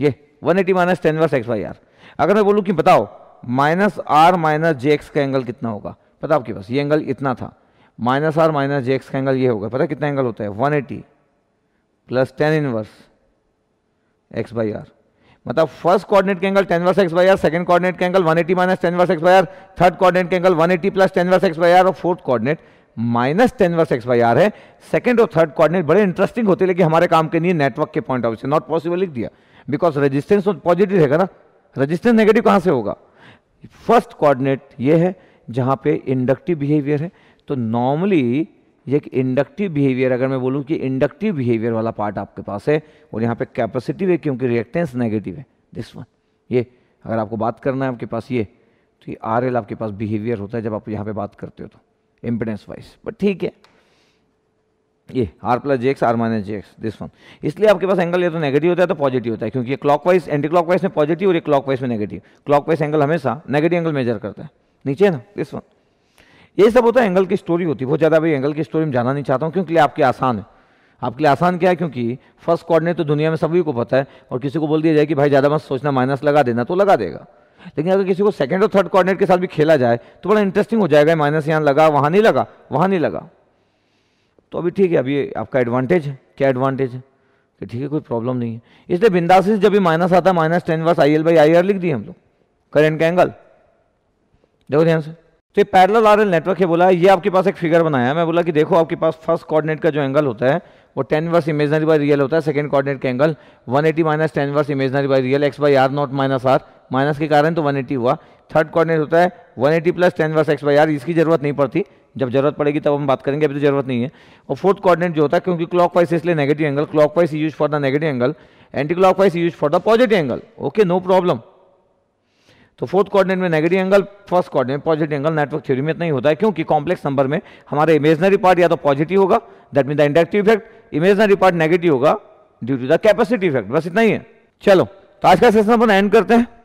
Speaker 1: ये 180 eighty minus tan inverse X by R अगर मैं बोलूँ कि बताओ minus R minus J X का एंगल कितना होगा पता आपके पास ये एंगल इतना था minus R minus J X का एंगल ये होगा पता कितना एंगल होता है one eighty plus tan inverse X by R मतलब फर्स्ट कोऑर्डिनेट के angle tan inverse X by R second coordinate के angle 180 eighty minus tan inverse X by R third coordinate के angle 180 eighty plus tan inverse X by R और fourth coordinate minus tan inverse X by R है second और third coordinate बड़े interesting होते लेकिन हमारे काम के लिए नेटवर्क के पॉइंट ऑफ से नॉट पॉसिबल लिख दिया बिकॉज रजिस्टेंस पॉजिटिव रहेगा ना रजिस्टेंस नेगेटिव कहाँ से होगा फर्स्ट कॉर्डिनेट ये है जहाँ पे इंडक्टिव बिहेवियर है तो नॉर्मली ये एक इंडक्टिव बिहेवियर अगर मैं बोलूँ कि इंडक्टिव बिहेवियर वाला पार्ट आपके पास है और यहाँ पे कैपेसिटिव है क्योंकि रिएक्टेंस नेगेटिव है दिस वन ये अगर आपको बात करना है आपके पास ये तो ये आर आपके पास बिहेवियर होता है जब आप यहाँ पे बात करते हो तो इम्पिडेंस वाइज बट ठीक है ये R plus J X R minus J X this one इसलिए आपके पास एंगल या तो नेगेटिव होता है तो पॉजिटिव होता है क्योंकि ये clock wise anti clock wise में पॉजिटिव और ये क्लॉक वाइज में नेगेटिव क्लॉक वाइज एंगल हमेशा नेगेटिव एंगल मेजर करता है नीचे ना दिस वन ये सब होता है एंगल की स्टोरी होती है बहुत ज़्यादा भाई एंगल की स्टोरी में जाना नहीं चाहता हूँ क्योंकि लिए आपके आसान है आपके लिए आसान क्या है क्योंकि फर्स्ट कॉर्डिनेट तो दुनिया में सभी को पता है और किसी को बोल दिया जाए कि भाई ज़्यादा मत सोचना माइनस लगा देना तो लगा देगा लेकिन अगर किसी को सेकेंड और थर्ड कॉर्डिनेट के साथ भी खेला जाए तो बड़ा इंटरेस्टिंग हो जाएगा माइनस यहाँ लगा वहाँ नहीं लगा वहाँ नहीं लगा तो अभी ठीक है अभी आपका एडवांटेज है क्या एडवांटेज है कि ठीक है कोई प्रॉब्लम नहीं है इसलिए बिंदासी से जब भी माइनस आता है minus tan inverse I L by I R लिख दिए हम लोग करेंट का एंगल देखो ध्यान से तो पैरल आर एल नेटवर्क है बोला ये आपके पास एक फिगर बनाया मैं बोला कि देखो आपके पास फर्स्ट कॉर्डिनेट का जो एंगल होता है वो tan inverse imaginary by real होता है सेकंड कॉर्डिनेट का angle 180 eighty minus tan inverse imaginary by real X by R not minus R minus के कारण तो 180 हुआ थर्ड कॉर्डिनेट होता है 180 eighty plus tan inverse X by R इसकी जरूरत नहीं पड़ती जब जरूरत पड़ेगी तब हम बात करेंगे अभी तो जरूरत नहीं है और फोर्थ कॉर्डिनेट जो होता है क्योंकि क्लॉक वाइज इसलिए negative angle clock wise use for the negative angle anti clock wise use for the positive angle okay no problem तो फोर्थ कोऑर्डिनेट में negative angle first coordinate positive angle network theory में इतना ही होता है क्योंकि complex number में हमारा imaginary part या तो पॉजिटिव होगा that mean the inductive effect imaginary part negative होगा due to the capacity effect बस इतना ही है चलो तो आज का सेशन अपन एंड करते हैं